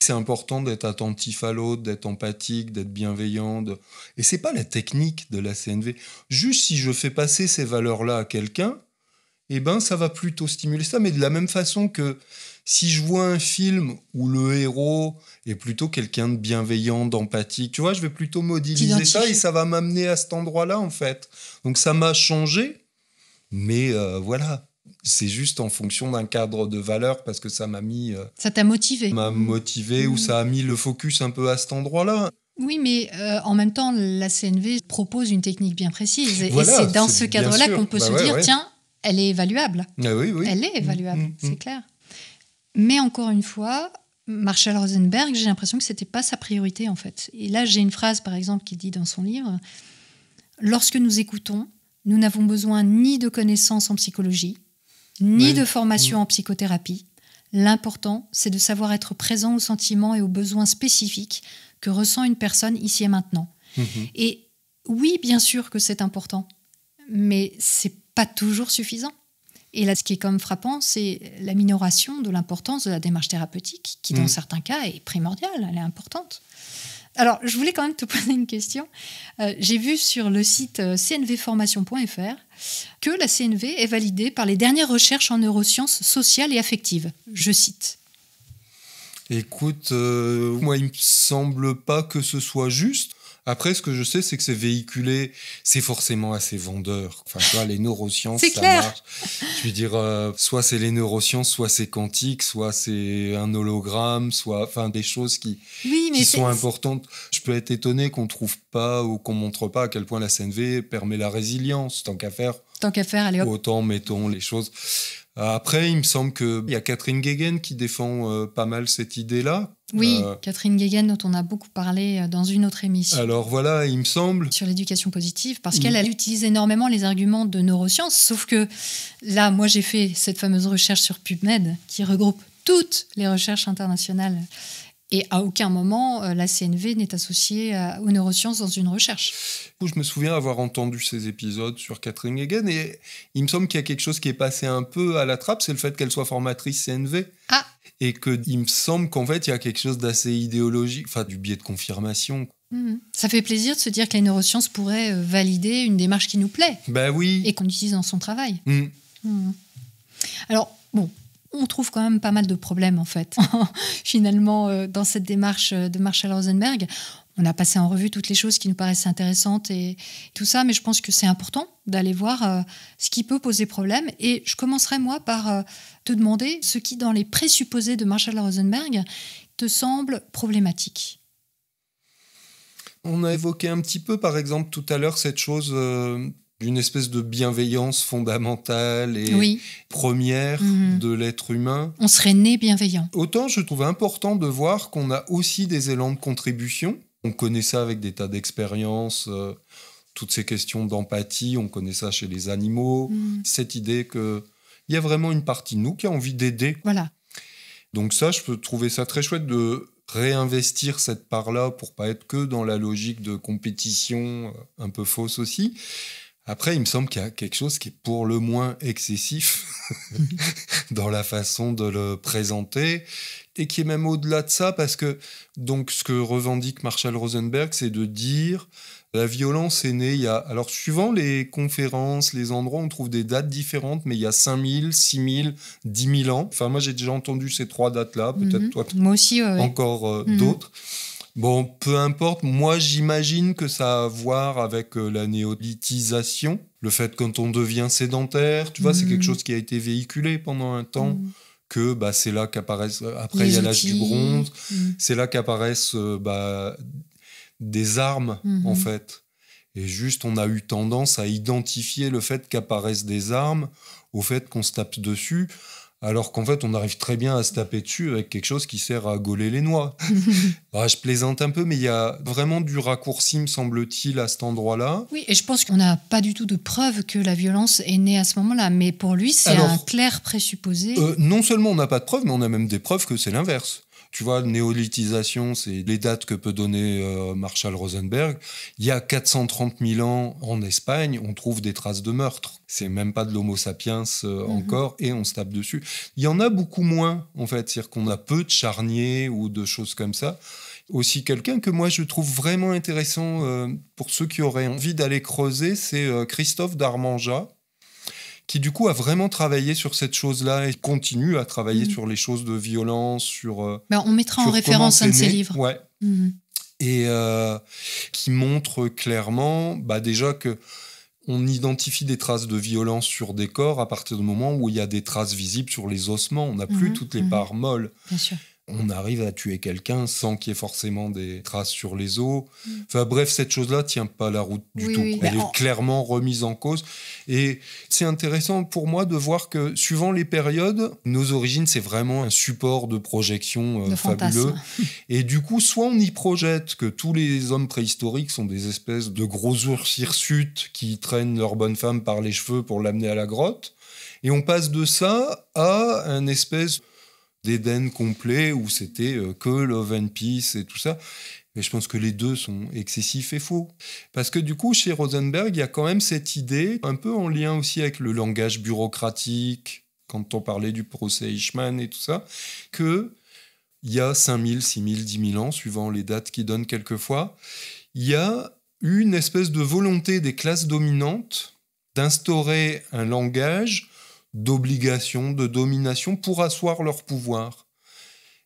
c'est important d'être attentif à l'autre, d'être empathique, d'être bienveillant. De... Et c'est pas la technique de la CNV. Juste si je fais passer ces valeurs-là à quelqu'un, eh ben ça va plutôt stimuler ça. Mais de la même façon que si je vois un film où le héros est plutôt quelqu'un de bienveillant, d'empathique, tu vois, je vais plutôt modéliser ça et ça va m'amener à cet endroit-là en fait. Donc ça m'a changé, mais euh, voilà, c'est juste en fonction d'un cadre de valeur parce que ça m'a mis. Euh, ça t'a motivé. M'a motivé ou mmh. ça a mis le focus un peu à cet endroit-là. Oui, mais euh, en même temps, la CNV propose une technique bien précise. Et, c'est dans ce cadre-là qu'on peut bah se dire, tiens, elle est évaluable. Ah elle est évaluable, mmh, mmh, c'est clair. Mais encore une fois, Marshall Rosenberg, j'ai l'impression que ce n'était pas sa priorité, en fait. Et là, j'ai une phrase, par exemple, qu'il dit dans son livre Lorsque nous écoutons, nous n'avons besoin ni de connaissances en psychologie, ni de formation en psychothérapie. L'important, c'est de savoir être présent aux sentiments et aux besoins spécifiques que ressent une personne ici et maintenant. Mhm. Et oui, bien sûr que c'est important, mais c'est pas toujours suffisant. Et là, ce qui est comme frappant, c'est la minoration de l'importance de la démarche thérapeutique, qui dans mhm. certains cas est primordiale, elle est importante. Alors, je voulais quand même te poser une question. Euh, j'ai vu sur le site euh, cnvformation.fr que la CNV est validée par les dernières recherches en neurosciences sociales et affectives. Je cite. Écoute, euh, moi, il me semble pas que ce soit juste. Après, ce que je sais, c'est que c'est véhiculé, c'est forcément à ses vendeurs. Enfin, tu vois, les neurosciences, ça marche. Je veux dire, euh, soit c'est les neurosciences, soit c'est quantique, soit c'est un hologramme, soit, enfin, des choses qui, qui sont importantes. Je peux être étonné qu'on trouve pas ou qu'on montre pas à quel point la CNV permet la résilience. Tant qu'à faire, Tant qu'à faire, allez hop. Autant mettons les choses. Euh, après, il me semble qu'il y a Catherine Guéguen qui défend euh, pas mal cette idée-là. Oui, euh, Catherine Guéguen, dont on a beaucoup parlé dans une autre émission. Alors voilà, il me semble. Sur l'éducation positive, parce qu'elle, utilise énormément les arguments de neurosciences, sauf que là, moi, j'ai fait cette fameuse recherche sur PubMed qui regroupe toutes les recherches internationales et à aucun moment, euh, la CNV n'est associée aux neurosciences dans une recherche. Je me souviens avoir entendu ces épisodes sur Catherine Hagen et il me semble qu'il y a quelque chose qui est passé un peu à la trappe, c'est le fait qu'elle soit formatrice CNV. Ah. Et qu'il me semble qu'en fait, il y a quelque chose d'assez idéologique, enfin du biais de confirmation. Hmm. Ça fait plaisir de se dire que les neurosciences pourraient euh, valider une démarche qui nous plaît. Ben oui. Et qu'on utilise dans son travail. Hmm. Hmm. Alors, bon, on trouve quand même pas mal de problèmes en fait. Finalement, euh, dans cette démarche euh, de Marshall Rosenberg, on a passé en revue toutes les choses qui nous paraissaient intéressantes et tout ça, mais je pense que c'est important d'aller voir euh, ce qui peut poser problème. Et je commencerai moi par te demander ce qui, dans les présupposés de Marshall Rosenberg, te semble problématique. On a évoqué un petit peu, par exemple, tout à l'heure, cette chose d'une espèce de bienveillance fondamentale et première mhm. de l'être humain. On serait né bienveillant. Autant je trouve important de voir qu'on a aussi des élans de contribution. On connaît ça avec des tas d'expériences, euh, toutes ces questions d'empathie, on connaît ça chez les animaux, mhm. cette idée que il y a vraiment une partie de nous qui a envie d'aider. Voilà. Donc ça, je peux trouver ça très chouette de réinvestir cette part-là pour pas être que dans la logique de compétition euh, un peu fausse aussi. Après, il me semble qu'il y a quelque chose qui est pour le moins excessif dans la façon de le présenter et qui est même au-delà de ça parce que donc ce que revendique Marshall Rosenberg, c'est de dire la violence est née il y a alors suivant les conférences, les endroits, on trouve des dates différentes, mais il y a 5000, 6000, 10 000 ans. Enfin, moi j'ai déjà entendu ces trois dates-là, peut-être mhm. toi. Encore euh, mhm. d'autres. Bon, peu importe, moi j'imagine que ça a à voir avec euh, la néolithisation, le fait quand on devient sédentaire, tu vois, c'est quelque mm. chose qui a été véhiculé pendant un temps. Mm. que bah, c'est là qu'apparaissent, euh, après il y a l'âge du bronze, mm. c'est là qu'apparaissent euh, bah, des armes en mm-hmm. fait. Et juste, on a eu tendance à identifier le fait qu'apparaissent des armes au fait qu'on se tape dessus, alors qu'en fait on arrive très bien à se taper dessus avec quelque chose qui sert à gauler les noix. Bah, je plaisante un peu, mais il y a vraiment du raccourci, me semble-t-il, à cet endroit-là. Oui, et je pense qu'on n'a pas du tout de preuve que la violence est née à ce moment-là, mais pour lui c'est un clair présupposé. Euh, non seulement on n'a pas de preuves, mais on a même des preuves que c'est l'inverse. Tu vois, néolithisation, c'est les dates que peut donner euh, Marshall Rosenberg. Il y a 430 000 ans en Espagne, on trouve des traces de meurtre. C'est même pas de l'Homo sapiens euh, mhm. encore et on se tape dessus. Il y en a beaucoup moins, en fait. C'est-à-dire qu'on a peu de charniers ou de choses comme ça aussi quelqu'un que moi je trouve vraiment intéressant euh, pour ceux qui auraient envie d'aller creuser, c'est Christophe Darmanja, qui du coup a vraiment travaillé sur cette chose-là et continue à travailler mm. sur les choses de violence, sur... Euh, ben, on mettra en référence un de ses livres. Ouais. Mm-hmm. Et euh, qui montre clairement bah, déjà que on identifie des traces de violence sur des corps à partir du moment où il y a des traces visibles sur les ossements. On n'a plus mm-hmm. toutes les mm-hmm. parts molles. Bien sûr on arrive à tuer quelqu'un sans qu'il y ait forcément des traces sur les os. Mm. Enfin bref, cette chose-là tient pas la route du tout. Elle est clairement remise en cause. Et c'est intéressant pour moi de voir que suivant les périodes, nos origines, c'est vraiment un support de projection euh, fabuleux. Et du coup, soit on y projette que tous les hommes préhistoriques sont des espèces de gros ours hirsutes qui traînent leur bonne femme par les cheveux pour l'amener à la grotte. Et on passe de ça à un espèce d'Éden complet où c'était euh, que Love and Peace et tout ça. Mais je pense que les deux sont excessifs et faux. Parce que du coup, chez Rosenberg, il y a quand même cette idée, un peu en lien aussi avec le langage bureaucratique, quand on parlait du procès Eichmann et tout ça, que il y a 5000, 6000, 10 000 ans, suivant les dates qu'il donnent quelquefois, il y a une espèce de volonté des classes dominantes d'instaurer un langage d'obligation, de domination pour asseoir leur pouvoir.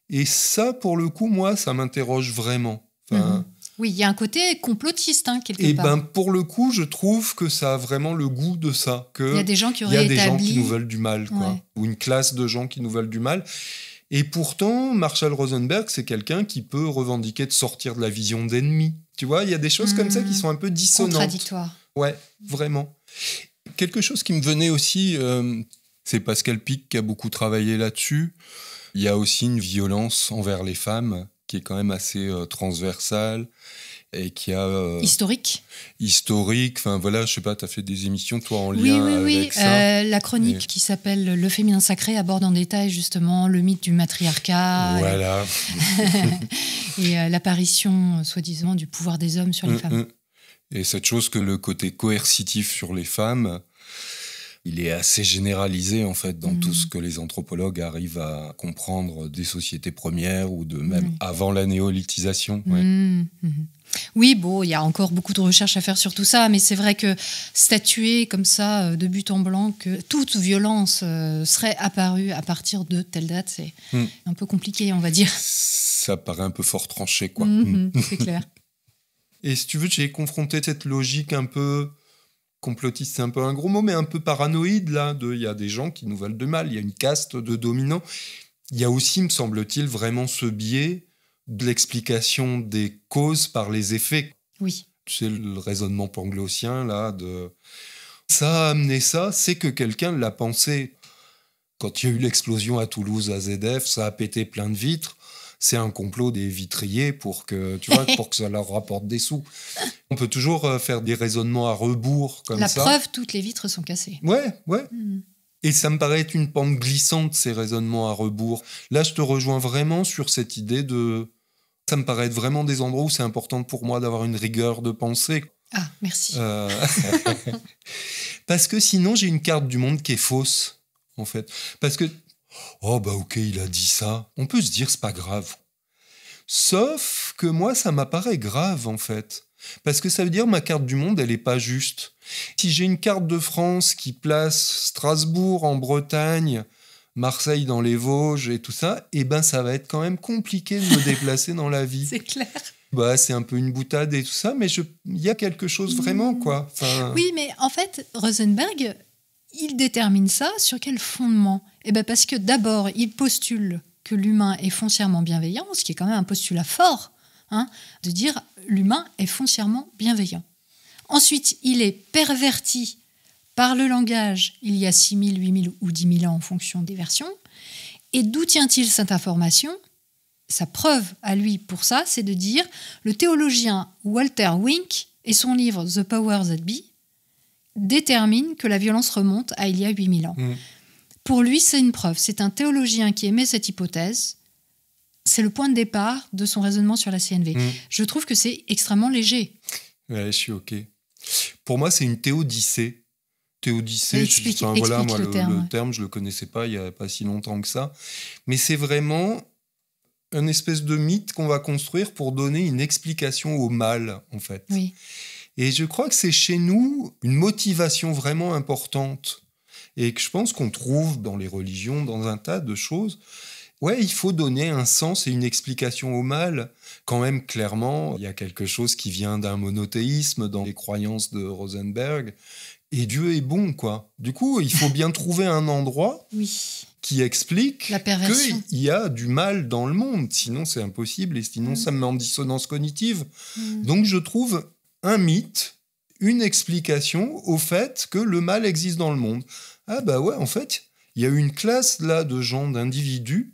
Et ça, pour le coup, moi, ça m'interroge vraiment. Mhm. Oui, il y a un côté complotiste, hein, quelque et eh part. ben, pour le coup, je trouve que ça a vraiment le goût de ça. Il y a des gens qui Il y a des gens qui nous veulent du mal, quoi. Ou une classe de gens qui nous veulent du mal. Et pourtant, Marshall Rosenberg, c'est quelqu'un qui peut revendiquer de sortir de la vision d'ennemi. Tu vois, il y a des choses comme ça qui hmm. sont un peu dissonantes. Contradictoires. Ouais, vraiment. Quelque chose qui me venait aussi, euh, c'est Pascal Pic qui a beaucoup travaillé là-dessus. Il y a aussi une violence envers les femmes qui est quand même assez euh, transversale et qui a euh, historique historique enfin voilà je sais pas tu as fait des émissions toi en lien oui, oui, oui. Euh, la chronique qui s'appelle le féminin sacré aborde en détail justement le mythe du matriarcat voilà et, l'apparition soi-disant du pouvoir des hommes sur les hum, femmes hum. et cette chose que le côté coercitif sur les femmes il est assez généralisé en fait dans tout ce mm. que les anthropologues arrivent à comprendre des sociétés premières ou de mm. même avant la néolithisation. Mm. Mm-hmm. Oui, bon, il y a encore beaucoup de recherches à faire sur tout ça, mais c'est vrai que statuer comme ça, euh, de but en blanc, que toute violence euh, serait apparue à partir de telle date, c'est un peu compliqué, on va dire. Ça paraît un peu fort tranché, quoi. Mm-hmm, c'est clair. Et si tu veux, j'ai confronté cette logique un peu complotiste, c'est un peu un gros mot, mais un peu paranoïde, là, il y a des gens qui nous veulent de mal, il y a une caste de dominants. Il y a aussi, me semble-t-il, vraiment ce biais de l'explication des causes par les effets. Oui. C'est le raisonnement panglossien, là, de ça a amené ça, c'est que quelqu'un l'a pensé. Quand il y a eu l'explosion à Toulouse, à ZDF ça a pété plein de vitres c'est un complot des vitriers pour que, tu vois, pour que ça leur rapporte des sous. On peut toujours euh, faire des raisonnements à rebours comme La ça. La preuve, toutes les vitres sont cassées. Ouais, ouais. Mm. Et ça me paraît une pente glissante, ces raisonnements à rebours. Là, je te rejoins vraiment sur cette idée de... Ça me paraît être vraiment des endroits où c'est important pour moi d'avoir une rigueur de pensée. Ah, merci. Euh, parce que sinon, j'ai une carte du monde qui est fausse, en fait. Parce que Oh bah ok, il a dit ça. On peut se dire c'est pas grave. Sauf que moi, ça m'apparaît grave en fait. Parce que ça veut dire ma carte du monde, elle n'est pas juste. Si j'ai une carte de France qui place Strasbourg en Bretagne, Marseille dans les Vosges et tout ça, eh ben ça va être quand même compliqué de me déplacer dans la vie. C'est clair. Bah, c'est un peu une boutade et tout ça, mais il y a quelque chose vraiment, quoi. Oui, mais en fait, Rosenberg, il détermine ça sur quel fondement eh bien parce que d'abord, il postule que l'humain est foncièrement bienveillant, ce qui est quand même un postulat fort, hein, de dire l'humain est foncièrement bienveillant. Ensuite, il est perverti par le langage il y a 6000, 8000 ou 10 000 ans en fonction des versions. Et d'où tient-il cette information Sa preuve à lui pour ça, c'est de dire le théologien Walter Wink et son livre The Power That Be déterminent que la violence remonte à il y a 8000 ans. Mmh. Pour lui, c'est une preuve. C'est un théologien qui émet cette hypothèse. C'est le point de départ de son raisonnement sur la CNV. Mm. Je trouve que c'est extrêmement léger. je suis OK. Pour moi, c'est une théodicée. Théodicée, voilà, le, terme. je le connaissais pas il y a pas si longtemps que ça. Mais c'est vraiment un espèce de mythe qu'on va construire pour donner une explication au mal, en fait. Et je crois que c'est chez nous une motivation vraiment importante et que je pense qu'on trouve dans les religions, dans un tas de choses. Ouais, il faut donner un sens et une explication au mal. Quand même, clairement, il y a quelque chose qui vient d'un monothéisme dans les croyances de Rosenberg. Et Dieu est bon, quoi. Du coup, il faut bien trouver un endroit oui. qui explique qu'il y a du mal dans le monde. Sinon, c'est impossible et sinon, mm. ça me met en dissonance cognitive. Mm. Donc, je trouve un mythe, une explication au fait que le mal existe dans le monde. Ah bah ouais, en fait, il y a eu une classe là de gens, d'individus,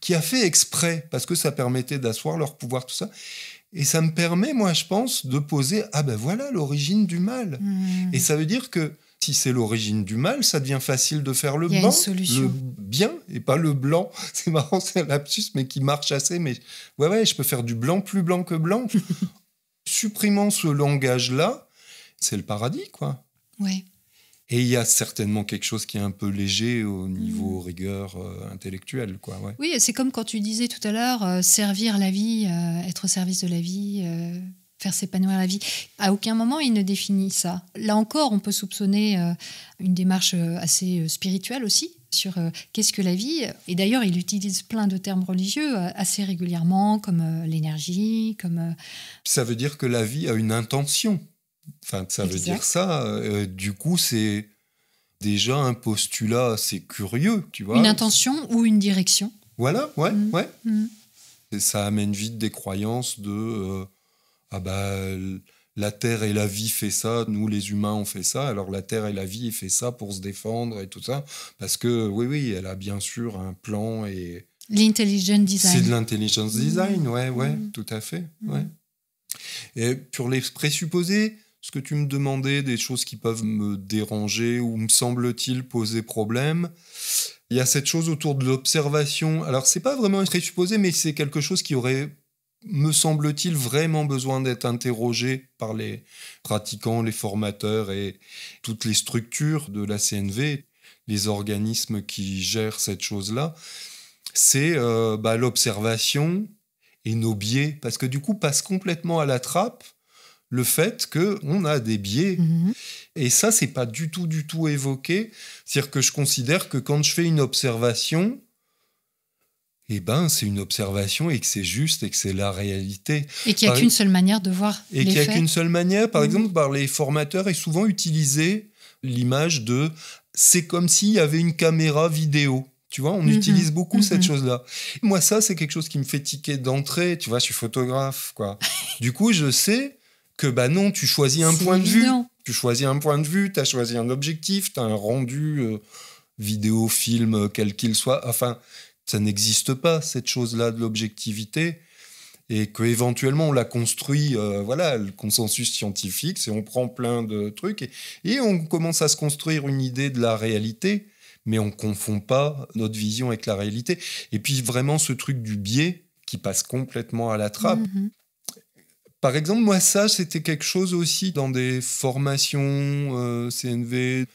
qui a fait exprès, parce que ça permettait d'asseoir leur pouvoir, tout ça. Et ça me permet, moi, je pense, de poser, ah ben voilà l'origine du mal. Mmh. Et ça veut dire que si c'est l'origine du mal, ça devient facile de faire le, blanc, le bien et pas le blanc. C'est marrant, c'est un lapsus, mais qui marche assez. Mais ouais, ouais, je peux faire du blanc plus blanc que blanc. Supprimant ce langage-là, c'est le paradis, quoi. Ouais. Et il y a certainement quelque chose qui est un peu léger au niveau mm. rigueur euh, intellectuelle. Quoi, Oui, c'est comme quand tu disais tout à l'heure, euh, servir la vie, euh, être au service de la vie, faire s'épanouir la vie. À aucun moment, il ne définit ça. Là encore, on peut soupçonner une démarche assez spirituelle aussi sur qu'est-ce que la vie. Et d'ailleurs, il utilise plein de termes religieux assez régulièrement, comme l'énergie, comme... Ça veut dire que la vie a une intention. Enfin, ça veut dire ça. Euh, du coup, c'est déjà un postulat assez curieux, tu vois. Une intention ou une direction. Voilà, ouais, mm. ouais. Mm. Et ça amène vite des croyances de euh, ah bah la terre et la vie fait ça, nous les humains on fait ça, alors la terre et la vie fait ça pour se défendre et tout ça, parce que oui oui, elle a bien sûr un plan et l'intelligence design. C'est de l'intelligence mm. design, ouais ouais, tout à fait, ouais. Et pour les présupposés, ce que tu me demandais, des choses qui peuvent me déranger ou me semble-t-il poser problème. Il y a cette chose autour de l'observation. Alors c'est pas vraiment un présupposé, mais c'est quelque chose qui aurait me semble-t-il, vraiment besoin d'être interrogé par les pratiquants, les formateurs et toutes les structures de la CNV, les organismes qui gèrent cette chose-là, c'est euh, bah, l'observation et nos biais. Parce que du coup, passe complètement à la trappe le fait qu'on a des biais. Mhm. Et ça, c'est pas du tout, du tout évoqué. C'est-à-dire que je considère que quand je fais une observation, eh ben, c'est une observation et que c'est juste et que c'est la réalité. Et qu'il n'y a qu'une seule manière de voir. Et qu'il n'y a qu'une seule manière. Par mhm. exemple, par les formateurs est souvent utilisé l'image de c'est comme s'il y avait une caméra vidéo. Tu vois, on mhm. utilise beaucoup cette chose-là. Moi, ça, c'est quelque chose qui me fait tiquer d'entrée. Tu vois, je suis photographe, quoi. du coup, je sais que bah non, tu choisis un point de vue. Tu choisis un point de vue, tu as choisi un objectif, tu as un rendu euh, vidéo, film, euh, quel qu'il soit. Enfin, ça n'existe pas, cette chose-là de l'objectivité. Et que éventuellement on la construit, euh, voilà, le consensus scientifique, c'est on prend plein de trucs et, on commence à se construire une idée de la réalité, mais on ne confond pas notre vision avec la réalité. Et puis vraiment ce truc du biais qui passe complètement à la trappe. Mm-hmm. Par exemple, moi, ça, c'était quelque chose aussi dans des formations euh, CNV.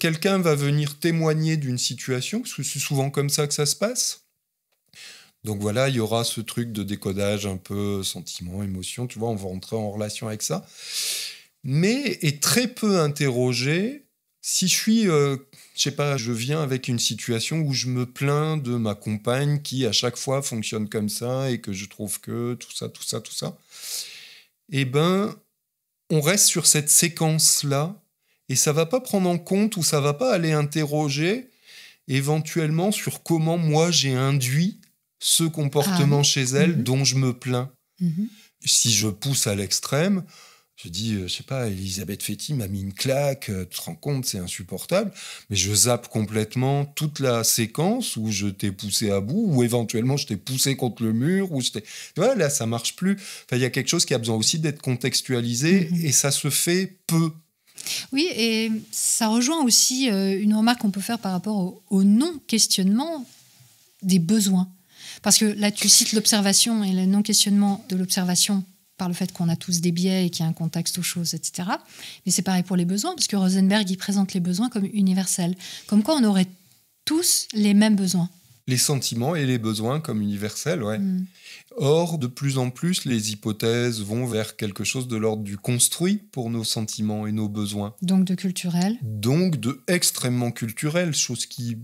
Quelqu'un va venir témoigner d'une situation, parce que c'est souvent comme ça que ça se passe. Donc voilà, il y aura ce truc de décodage un peu sentiment, émotion, tu vois, on va rentrer en relation avec ça. Mais est très peu interrogé si je suis, je euh, je sais pas, je viens avec une situation où je me plains de ma compagne qui à chaque fois fonctionne comme ça et que je trouve que tout ça, tout ça, tout ça, eh ben, on reste sur cette séquence-là et ça va pas prendre en compte ou ça va pas aller interroger éventuellement sur comment moi j'ai induit ce comportement ah chez elle mhm. dont je me plains. Mhm. Si je pousse à l'extrême, je dis, euh, je sais pas, Elisabeth Fetti m'a mis une claque, euh, tu te rends compte, c'est insupportable. Mais je zappe complètement toute la séquence où je t'ai poussé à bout, ou éventuellement je t'ai poussé contre le mur, ou je là, ça marche plus. Enfin, il y a quelque chose qui a besoin aussi d'être contextualisé, mm-hmm. et ça se fait peu. Oui, et ça rejoint aussi euh, une remarque qu'on peut faire par rapport au non-questionnement des besoins. Parce que là, tu cites l'observation et le non-questionnement de l'observation par le fait qu'on a tous des biais et qu'il y a un contexte aux choses, etc. Mais c'est pareil pour les besoins, puisque Rosenberg, y présente les besoins comme universels, comme quoi on aurait tous les mêmes besoins. Les sentiments et les besoins comme universels, ouais. Hmm. Or, de plus en plus, les hypothèses vont vers quelque chose de l'ordre du construit pour nos sentiments et nos besoins. Donc de culturel. Donc de extrêmement culturel, chose qui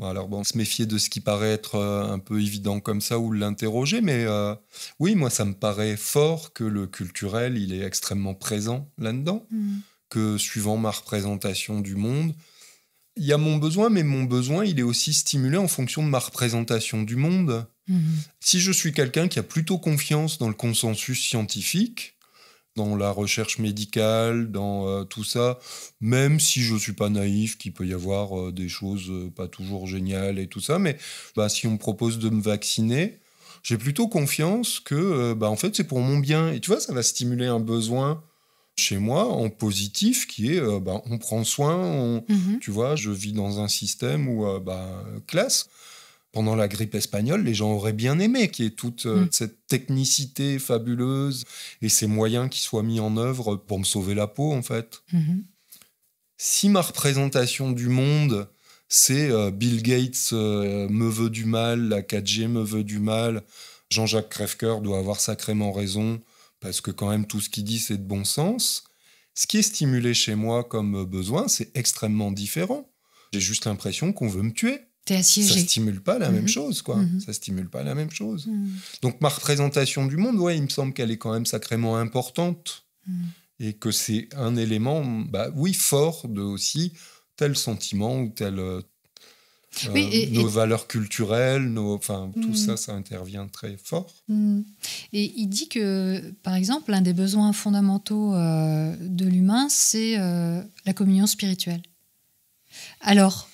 alors bon, se méfier de ce qui paraît être euh, un peu évident comme ça ou l'interroger, mais euh, oui, moi ça me paraît fort que le culturel, il est extrêmement présent là-dedans, mmh. que suivant ma représentation du monde, il y a mon besoin, mais mon besoin, il est aussi stimulé en fonction de ma représentation du monde. Mmh. Si je suis quelqu'un qui a plutôt confiance dans le consensus scientifique, dans la recherche médicale, dans euh, tout ça, même si je ne suis pas naïf, qu'il peut y avoir euh, des choses euh, pas toujours géniales et tout ça, mais bah, si on me propose de me vacciner, j'ai plutôt confiance que, bah, en fait, c'est pour mon bien. Et tu vois, ça va stimuler un besoin chez moi en positif qui est, bah, on prend soin, mmh tu vois, je vis dans un système où, classe pendant la grippe espagnole, les gens auraient bien aimé qu'il y ait toute euh, mm. cette technicité fabuleuse et ces moyens qui soient mis en œuvre pour me sauver la peau, en fait. Mm-hmm. Si ma représentation du monde, c'est euh, Bill Gates euh, me veut du mal, la 4G me veut du mal, Jean-Jacques Crèvecoeur doit avoir sacrément raison, parce que quand même tout ce qu'il dit, c'est de bon sens, ce qui est stimulé chez moi comme besoin, c'est extrêmement différent. J'ai juste l'impression qu'on veut me tuer. T'es assiégé. Ça stimule pas la même mhm. chose, quoi. Mhm. Ça stimule pas la même chose. Mhm. Donc ma représentation du monde, ouais, il me semble qu'elle est quand même sacrément importante et que c'est un élément, bah oui, fort de aussi tel sentiment ou tel euh, euh, nos valeurs culturelles, nos, enfin tout ça, ça intervient très fort. Et il dit que, par exemple, l'un des besoins fondamentaux euh, de l'humain, c'est la communion spirituelle. Alors,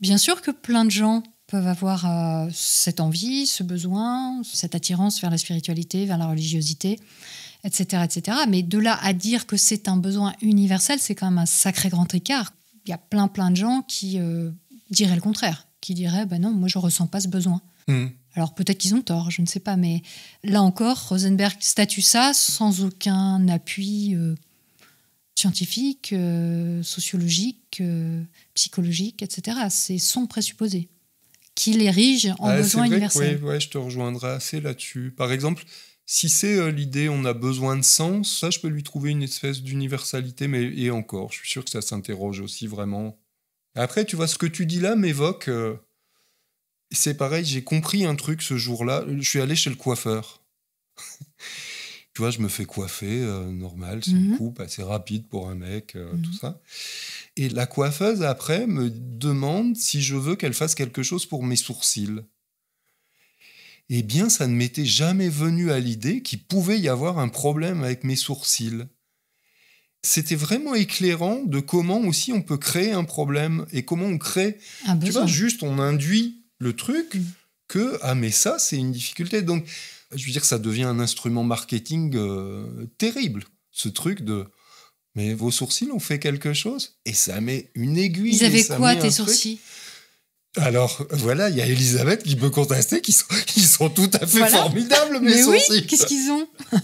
Bien sûr que plein de gens peuvent avoir euh, cette envie, ce besoin, cette attirance vers la spiritualité, vers la religiosité, etc. etc. Mais de là à dire que c'est un besoin universel, c'est quand même un sacré grand écart. Il y a plein plein de gens qui euh, diraient le contraire, qui diraient ben non, moi je ressens pas ce besoin. Mmh. Alors peut-être qu'ils ont tort, je ne sais pas, mais là encore, Rosenberg statue ça sans aucun appui. Euh, scientifique, euh, sociologique, euh, psychologique, etc. C'est son présupposé qui l'érige en ah, besoin universel. Oui, ouais, je te rejoindrai assez là-dessus. Par exemple, si c'est euh, l'idée on a besoin de sens, ça je peux lui trouver une espèce d'universalité, mais et encore, je suis sûr que ça s'interroge aussi vraiment. Après, tu vois, ce que tu dis là m'évoque. c'est pareil, j'ai compris un truc ce jour-là. Je suis allé chez le coiffeur. Tu vois, je me fais coiffer, euh, normal, c'est une mhm. coupe assez rapide pour un mec, euh, mhm. tout ça. Et la coiffeuse, après, me demande si je veux qu'elle fasse quelque chose pour mes sourcils. Eh bien, ça ne m'était jamais venu à l'idée qu'il pouvait y avoir un problème avec mes sourcils. C'était vraiment éclairant de comment aussi on peut créer un problème et comment on crée. tu vois, juste on induit le truc mm. que, ah, mais ça, c'est une difficulté. Donc, je veux dire, ça devient un instrument marketing euh, terrible, ce truc de. Mais vos sourcils ont fait quelque chose et ça met une aiguille. Ils avaient quoi tes sourcils alors voilà, il y a Elisabeth qui peut contester qu'ils sont, tout à fait formidables, mes Mais oui, qu'est-ce qu'ils ont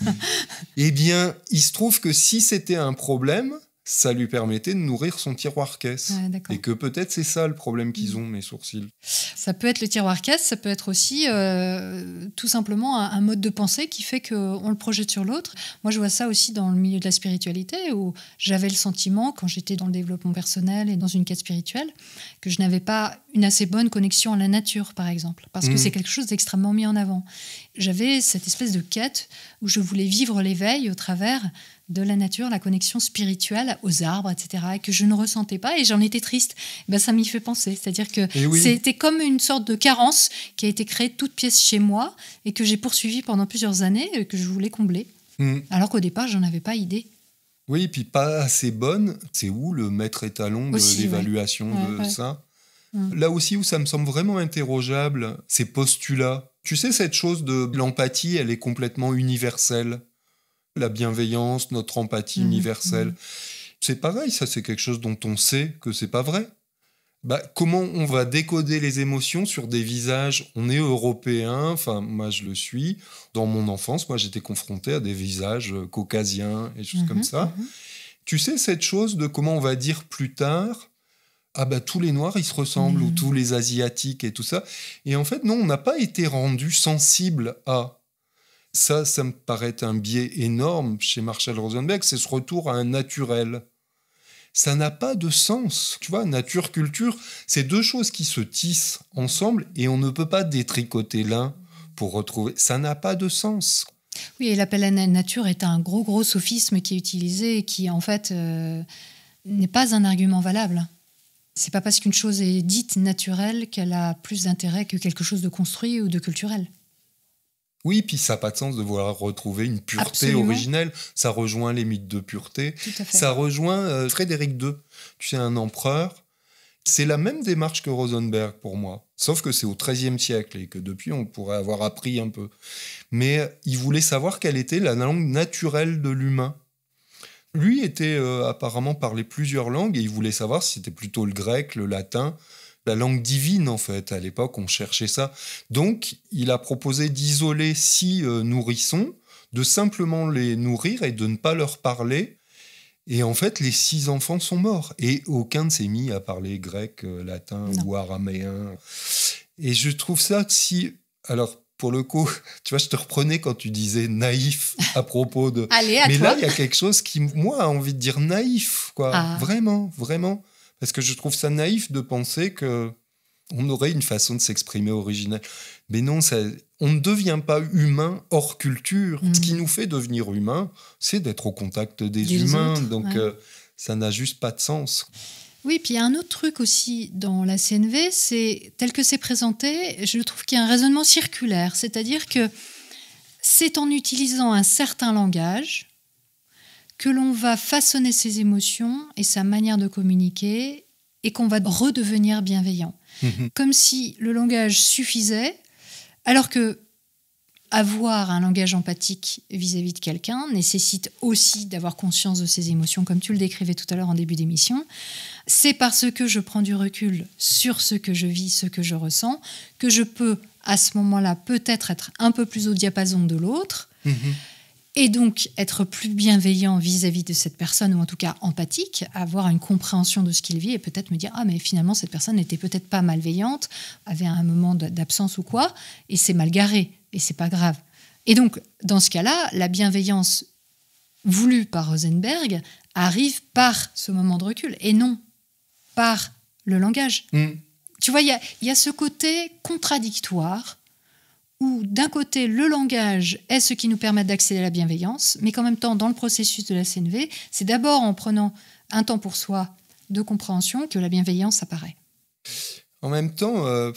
Eh bien, il se trouve que si c'était un problème, ça lui permettait de nourrir son tiroir caisse. et que peut-être c'est ça le problème qu'ils mm. ont, mes sourcils. Ça peut être le tiroir caisse, ça peut être aussi euh, tout simplement un, mode de pensée qui fait qu'on le projette sur l'autre. Moi, je vois ça aussi dans le milieu de la spiritualité, où j'avais le sentiment, quand j'étais dans le développement personnel et dans une quête spirituelle, que je n'avais pas une assez bonne connexion à la nature, par exemple, parce que mm. c'est quelque chose d'extrêmement mis en avant. J'avais cette espèce de quête où je voulais vivre l'éveil au travers de la nature, la connexion spirituelle aux arbres, etc., et que je ne ressentais pas, et j'en étais triste, eh ben, ça m'y fait penser. C'est-à-dire que eh c'était comme une sorte de carence qui a été créée toute pièce chez moi, et que j'ai poursuivie pendant plusieurs années, et que je voulais combler. Hmm. Alors qu'au départ, j'en avais pas idée. Oui, et puis pas assez bonne, c'est où le maître étalon de l'évaluation de ça hmm. Là aussi où ça me semble vraiment interrogeable, ces postulats. Tu sais, cette chose de l'empathie, elle est complètement universelle la bienveillance, notre empathie mhm, universelle. Mhm. C'est pareil, ça c'est quelque chose dont on sait que c'est pas vrai. Bah, comment on va décoder les émotions sur des visages On est européen, enfin moi je le suis. Dans mon enfance, moi j'étais confronté à des visages euh, caucasiens et choses comme mhm, ça. Tu sais cette chose de comment on va dire plus tard ah bah tous les noirs ils se ressemblent ou tous les asiatiques et tout ça. Et en fait non, on n'a pas été rendu sensible à ça, ça me paraît un biais énorme chez Marshall Rosenberg, c'est ce retour à un naturel. Ça n'a pas de sens. Tu vois, nature, culture, c'est deux choses qui se tissent ensemble et on ne peut pas détricoter l'un pour retrouver. Ça n'a pas de sens. Oui, et l'appel à la nature est un gros, gros sophisme qui est utilisé et qui, en fait, euh, n'est pas un argument valable. C'est pas parce qu'une chose est dite naturelle qu'elle a plus d'intérêt que quelque chose de construit ou de culturel. Oui, puis ça n'a pas de sens de vouloir retrouver une pureté originelle. Ça rejoint les mythes de pureté. Ça rejoint euh, Frédéric II. Tu sais, un empereur. C'est la même démarche que Rosenberg pour moi. Sauf que c'est au XIIIe siècle et que depuis, on pourrait avoir appris un peu. Mais euh, il voulait savoir quelle était la langue naturelle de l'humain. Lui était euh, apparemment parlé plusieurs langues et il voulait savoir si c'était plutôt le grec, le latin, la langue divine, en fait. À l'époque, on cherchait ça. Donc, il a proposé d'isoler six euh, nourrissons, de simplement les nourrir et de ne pas leur parler. Et en fait, les six enfants sont morts. Et aucun ne s'est mis à parler grec, euh, latin ou araméen. Et je trouve ça si. Alors, pour le coup, tu vois, je te reprenais quand tu disais naïf à propos de. Allez, à Mais là, il y a quelque chose qui, moi, a envie de dire naïf, quoi. Ah. Vraiment, vraiment. Parce que je trouve ça naïf de penser qu'on aurait une façon de s'exprimer originale. Mais non, on ne devient pas humain hors culture. Ce qui mm. nous fait devenir humain, c'est d'être au contact des, humains. donc euh, ça n'a juste pas de sens. Oui, puis il y a un autre truc aussi dans la CNV, c'est tel que c'est présenté, je trouve qu'il y a un raisonnement circulaire, c'est-à-dire que c'est en utilisant un certain langage que l'on va façonner ses émotions et sa manière de communiquer et qu'on va redevenir bienveillant. Mhm. Comme si le langage suffisait, alors que avoir un langage empathique vis-à-vis de quelqu'un nécessite aussi d'avoir conscience de ses émotions, comme tu le décrivais tout à l'heure en début d'émission. C'est parce que je prends du recul sur ce que je vis, ce que je ressens, que je peux à ce moment-là peut-être être un peu plus au diapason de l'autre. Mhm et donc être plus bienveillant vis-à-vis de cette personne, ou en tout cas empathique, avoir une compréhension de ce qu'il vit, et peut-être me dire, ah mais finalement cette personne n'était peut-être pas malveillante, avait un moment d'absence ou quoi, et c'est mal garé, et c'est pas grave. Et donc, dans ce cas-là, la bienveillance voulue par Rosenberg arrive par ce moment de recul, et non par le langage. Mmh. Tu vois, il y a, ce côté contradictoire où d'un côté, le langage est ce qui nous permet d'accéder à la bienveillance, mais qu'en même temps, dans le processus de la CNV, c'est d'abord en prenant un temps pour soi de compréhension que la bienveillance apparaît. En même temps, euh,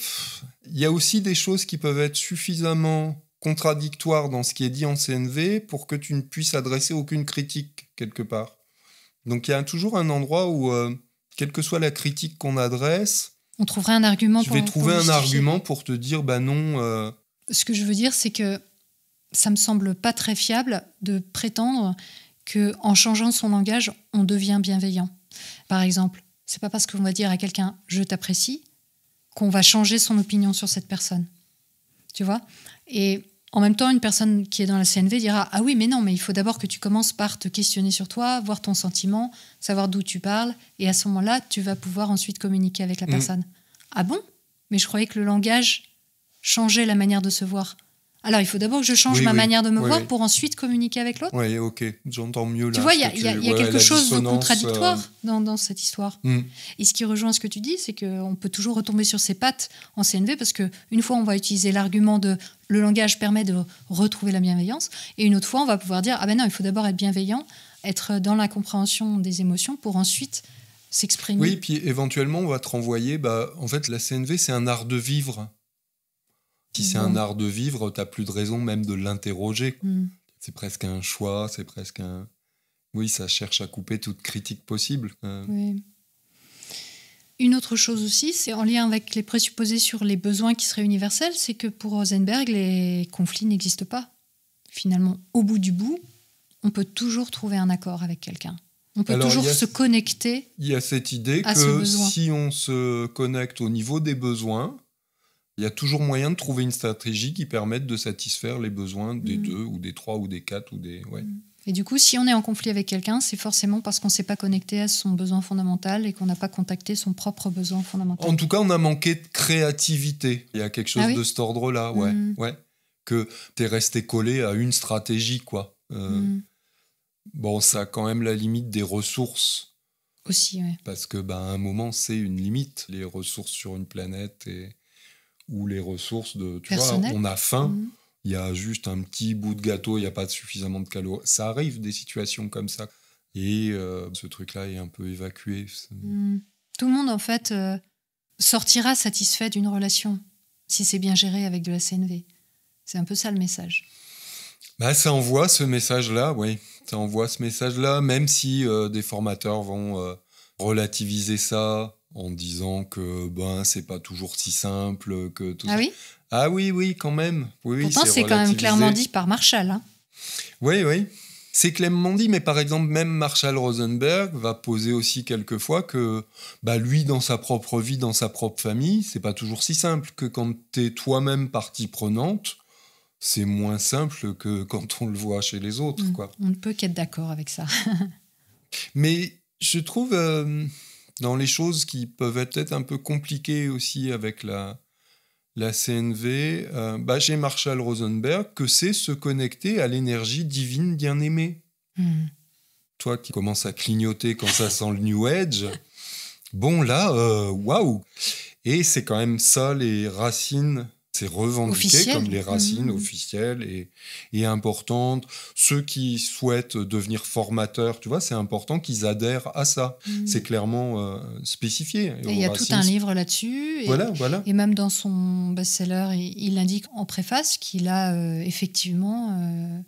il y a aussi des choses qui peuvent être suffisamment contradictoires dans ce qui est dit en CNV pour que tu ne puisses adresser aucune critique quelque part. Donc il y a toujours un endroit où, euh, quelle que soit la critique qu'on adresse, on trouvera un argument. Je vais trouver un argument pour te dire, bah non, euh, ce que je veux dire, c'est que ça me semble pas très fiable de prétendre que en changeant son langage, on devient bienveillant. Par exemple, c'est pas parce qu'on va dire à quelqu'un je t'apprécie qu'on va changer son opinion sur cette personne. Tu vois Et en même temps, une personne qui est dans la CNV dira Ah oui, mais non, mais il faut d'abord que tu commences par te questionner sur toi, voir ton sentiment, savoir d'où tu parles, et à ce moment-là, tu vas pouvoir ensuite communiquer avec la mm. personne. Ah bon Mais je croyais que le langage changer la manière de se voir. Alors, il faut d'abord que je change ma manière de me voir pour ensuite communiquer avec l'autre. Oui, ok, j'entends mieux. Là, tu vois, il y a, quelque chose de contradictoire euh. dans, cette histoire. Hmm. Et ce qui rejoint ce que tu dis, c'est qu'on peut toujours retomber sur ses pattes en CNV parce que une fois, on va utiliser l'argument de le langage permet de retrouver la bienveillance, et une autre fois, on va pouvoir dire ah ben non, il faut d'abord être bienveillant, être dans la compréhension des émotions pour ensuite s'exprimer. Oui, puis éventuellement, on va te renvoyer. Bah, en fait, la CNV, c'est un art de vivre. Si c'est un art de vivre, tu n'as plus de raison même de l'interroger. Mm. C'est presque un choix, c'est presque un. Oui, ça cherche à couper toute critique possible. Hein. Une autre chose aussi, c'est en lien avec les présupposés sur les besoins qui seraient universels, c'est que pour Rosenberg, les conflits n'existent pas. Finalement, au bout du bout, on peut toujours trouver un accord avec quelqu'un. On peut toujours se connecter. Il y a cette idée que si on se connecte au niveau des besoins, il y a toujours moyen de trouver une stratégie qui permette de satisfaire les besoins des mm. deux ou des trois ou des quatre ou des ouais. Mm. Et du coup, si on est en conflit avec quelqu'un, c'est forcément parce qu'on ne s'est pas connecté à son besoin fondamental et qu'on n'a pas contacté son propre besoin fondamental. En tout cas, on a manqué de créativité. Il y a quelque chose ah de cet ordre-là, ouais, mm. ouais. Que t'es resté collé à une stratégie, quoi. Euh, bon, ça a quand même la limite des ressources. Aussi, ouais. Parce que, ben, à un moment, c'est une limite, les ressources sur une planète et ou les ressources de. Tu vois, on a faim. Mhm. il y a juste un petit bout de gâteau, il n'y a pas suffisamment de calories. Ça arrive des situations comme ça. Et euh, ce truc-là est un peu évacué. Mhm. Tout le monde, en fait, euh, sortira satisfait d'une relation si c'est bien géré avec de la CNV. C'est un peu ça le message. Bah, ça envoie ce message-là, oui. Ça envoie ce message-là, même si euh, des formateurs vont relativiser ça, en disant que ben c'est pas toujours si simple que tout ah oui ah oui oui quand même oui, pourtant c'est quand même clairement dit par Marshall hein. oui oui c'est clairement dit mais par exemple même Marshall Rosenberg va poser aussi quelquefois que bah lui dans sa propre vie dans sa propre famille c'est pas toujours si simple que quand tu es toi-même partie prenante c'est moins simple que quand on le voit chez les autres mmh. quoi on ne peut qu'être d'accord avec ça mais je trouve euh, dans les choses qui peuvent être un peu compliquées aussi avec la, la CNV, euh, bah, chez Marshall Rosenberg, que c'est se connecter à l'énergie divine bien-aimée. Hmm. Toi qui commences à clignoter quand ça sent le New Age, bon là, euh, waouh Et c'est quand même ça les racines c'est revendiqué comme les racines mmh. officielles et, importantes. Ceux qui souhaitent devenir formateurs, tu vois, c'est important qu'ils adhèrent à ça. Mmh. C'est clairement euh, spécifié. Il y a tout un livre là-dessus. Voilà, voilà. Et même dans son best-seller, il, indique en préface qu'il a euh, effectivement euh,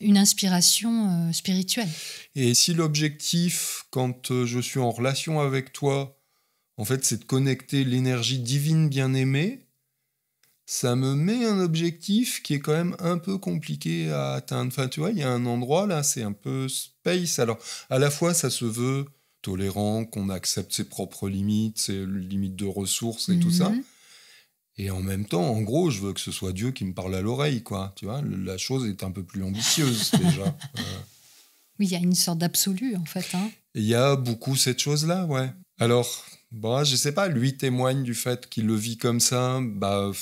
une inspiration spirituelle. Et si l'objectif, quand je suis en relation avec toi, en fait, c'est de connecter l'énergie divine bien-aimée ça me met un objectif qui est quand même un peu compliqué à atteindre. Enfin, tu vois, il y a un endroit là, c'est un peu space. Alors, à la fois, ça se veut tolérant, qu'on accepte ses propres limites, ses limites de ressources et tout ça. Mhm. Et en même temps, en gros, je veux que ce soit Dieu qui me parle à l'oreille, quoi. Tu vois, la chose est un peu plus ambitieuse déjà. Oui, il y a une sorte d'absolu en fait. Hein. Il y a beaucoup cette chose-là, ouais. Alors, bah, je sais pas, lui témoigne du fait qu'il le vit comme ça, bah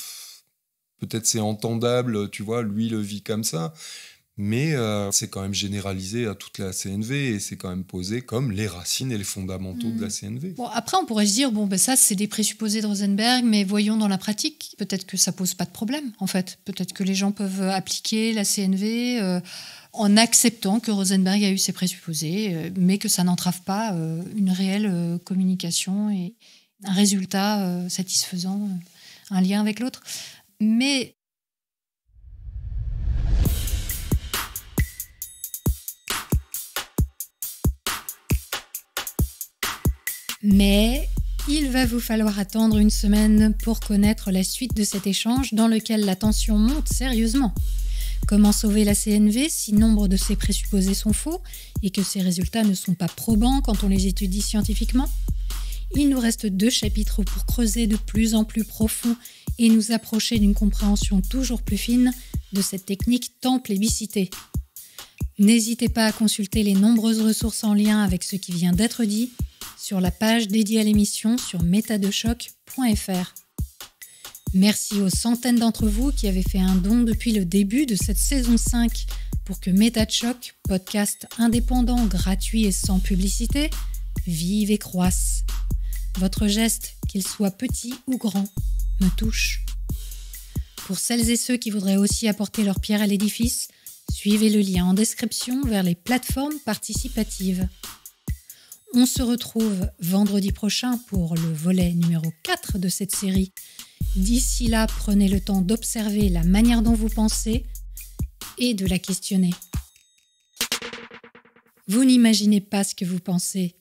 peut-être c'est entendable, tu vois, lui le vit comme ça. Mais euh, c'est quand même généralisé à toute la CNV et c'est quand même posé comme les racines et les fondamentaux de la mm. CNV. Bon, après, on pourrait se dire, bon, ben ça, c'est des présupposés de Rosenberg, mais voyons dans la pratique, peut-être que ça pose pas de problème, en fait. Peut-être que les gens peuvent appliquer la CNV. Euh, en acceptant que Rosenberg a eu ses présupposés, euh, mais que ça n'entrave pas une réelle communication et un résultat satisfaisant, un lien avec l'autre. Mais Mais il va vous falloir attendre une semaine pour connaître la suite de cet échange dans lequel la tension monte sérieusement. Comment sauver la CNV si nombre de ses présupposés sont faux et que ses résultats ne sont pas probants quand on les étudie scientifiquement il nous reste deux chapitres pour creuser de plus en plus profond et nous approcher d'une compréhension toujours plus fine de cette technique tant plébiscitée. N'hésitez pas à consulter les nombreuses ressources en lien avec ce qui vient d'être dit sur la page dédiée à l'émission sur métadechoc.fr. Merci aux centaines d'entre vous qui avez fait un don depuis le début de cette saison 5 pour que Méta podcast indépendant, gratuit et sans publicité, vive et croisse. Votre geste, qu'il soit petit ou grand, me touche. Pour celles et ceux qui voudraient aussi apporter leur pierre à l'édifice, suivez le lien en description vers les plateformes participatives. On se retrouve vendredi prochain pour le volet numéro 4 de cette série. D'ici là, prenez le temps d'observer la manière dont vous pensez et de la questionner. Vous n'imaginez pas ce que vous pensez,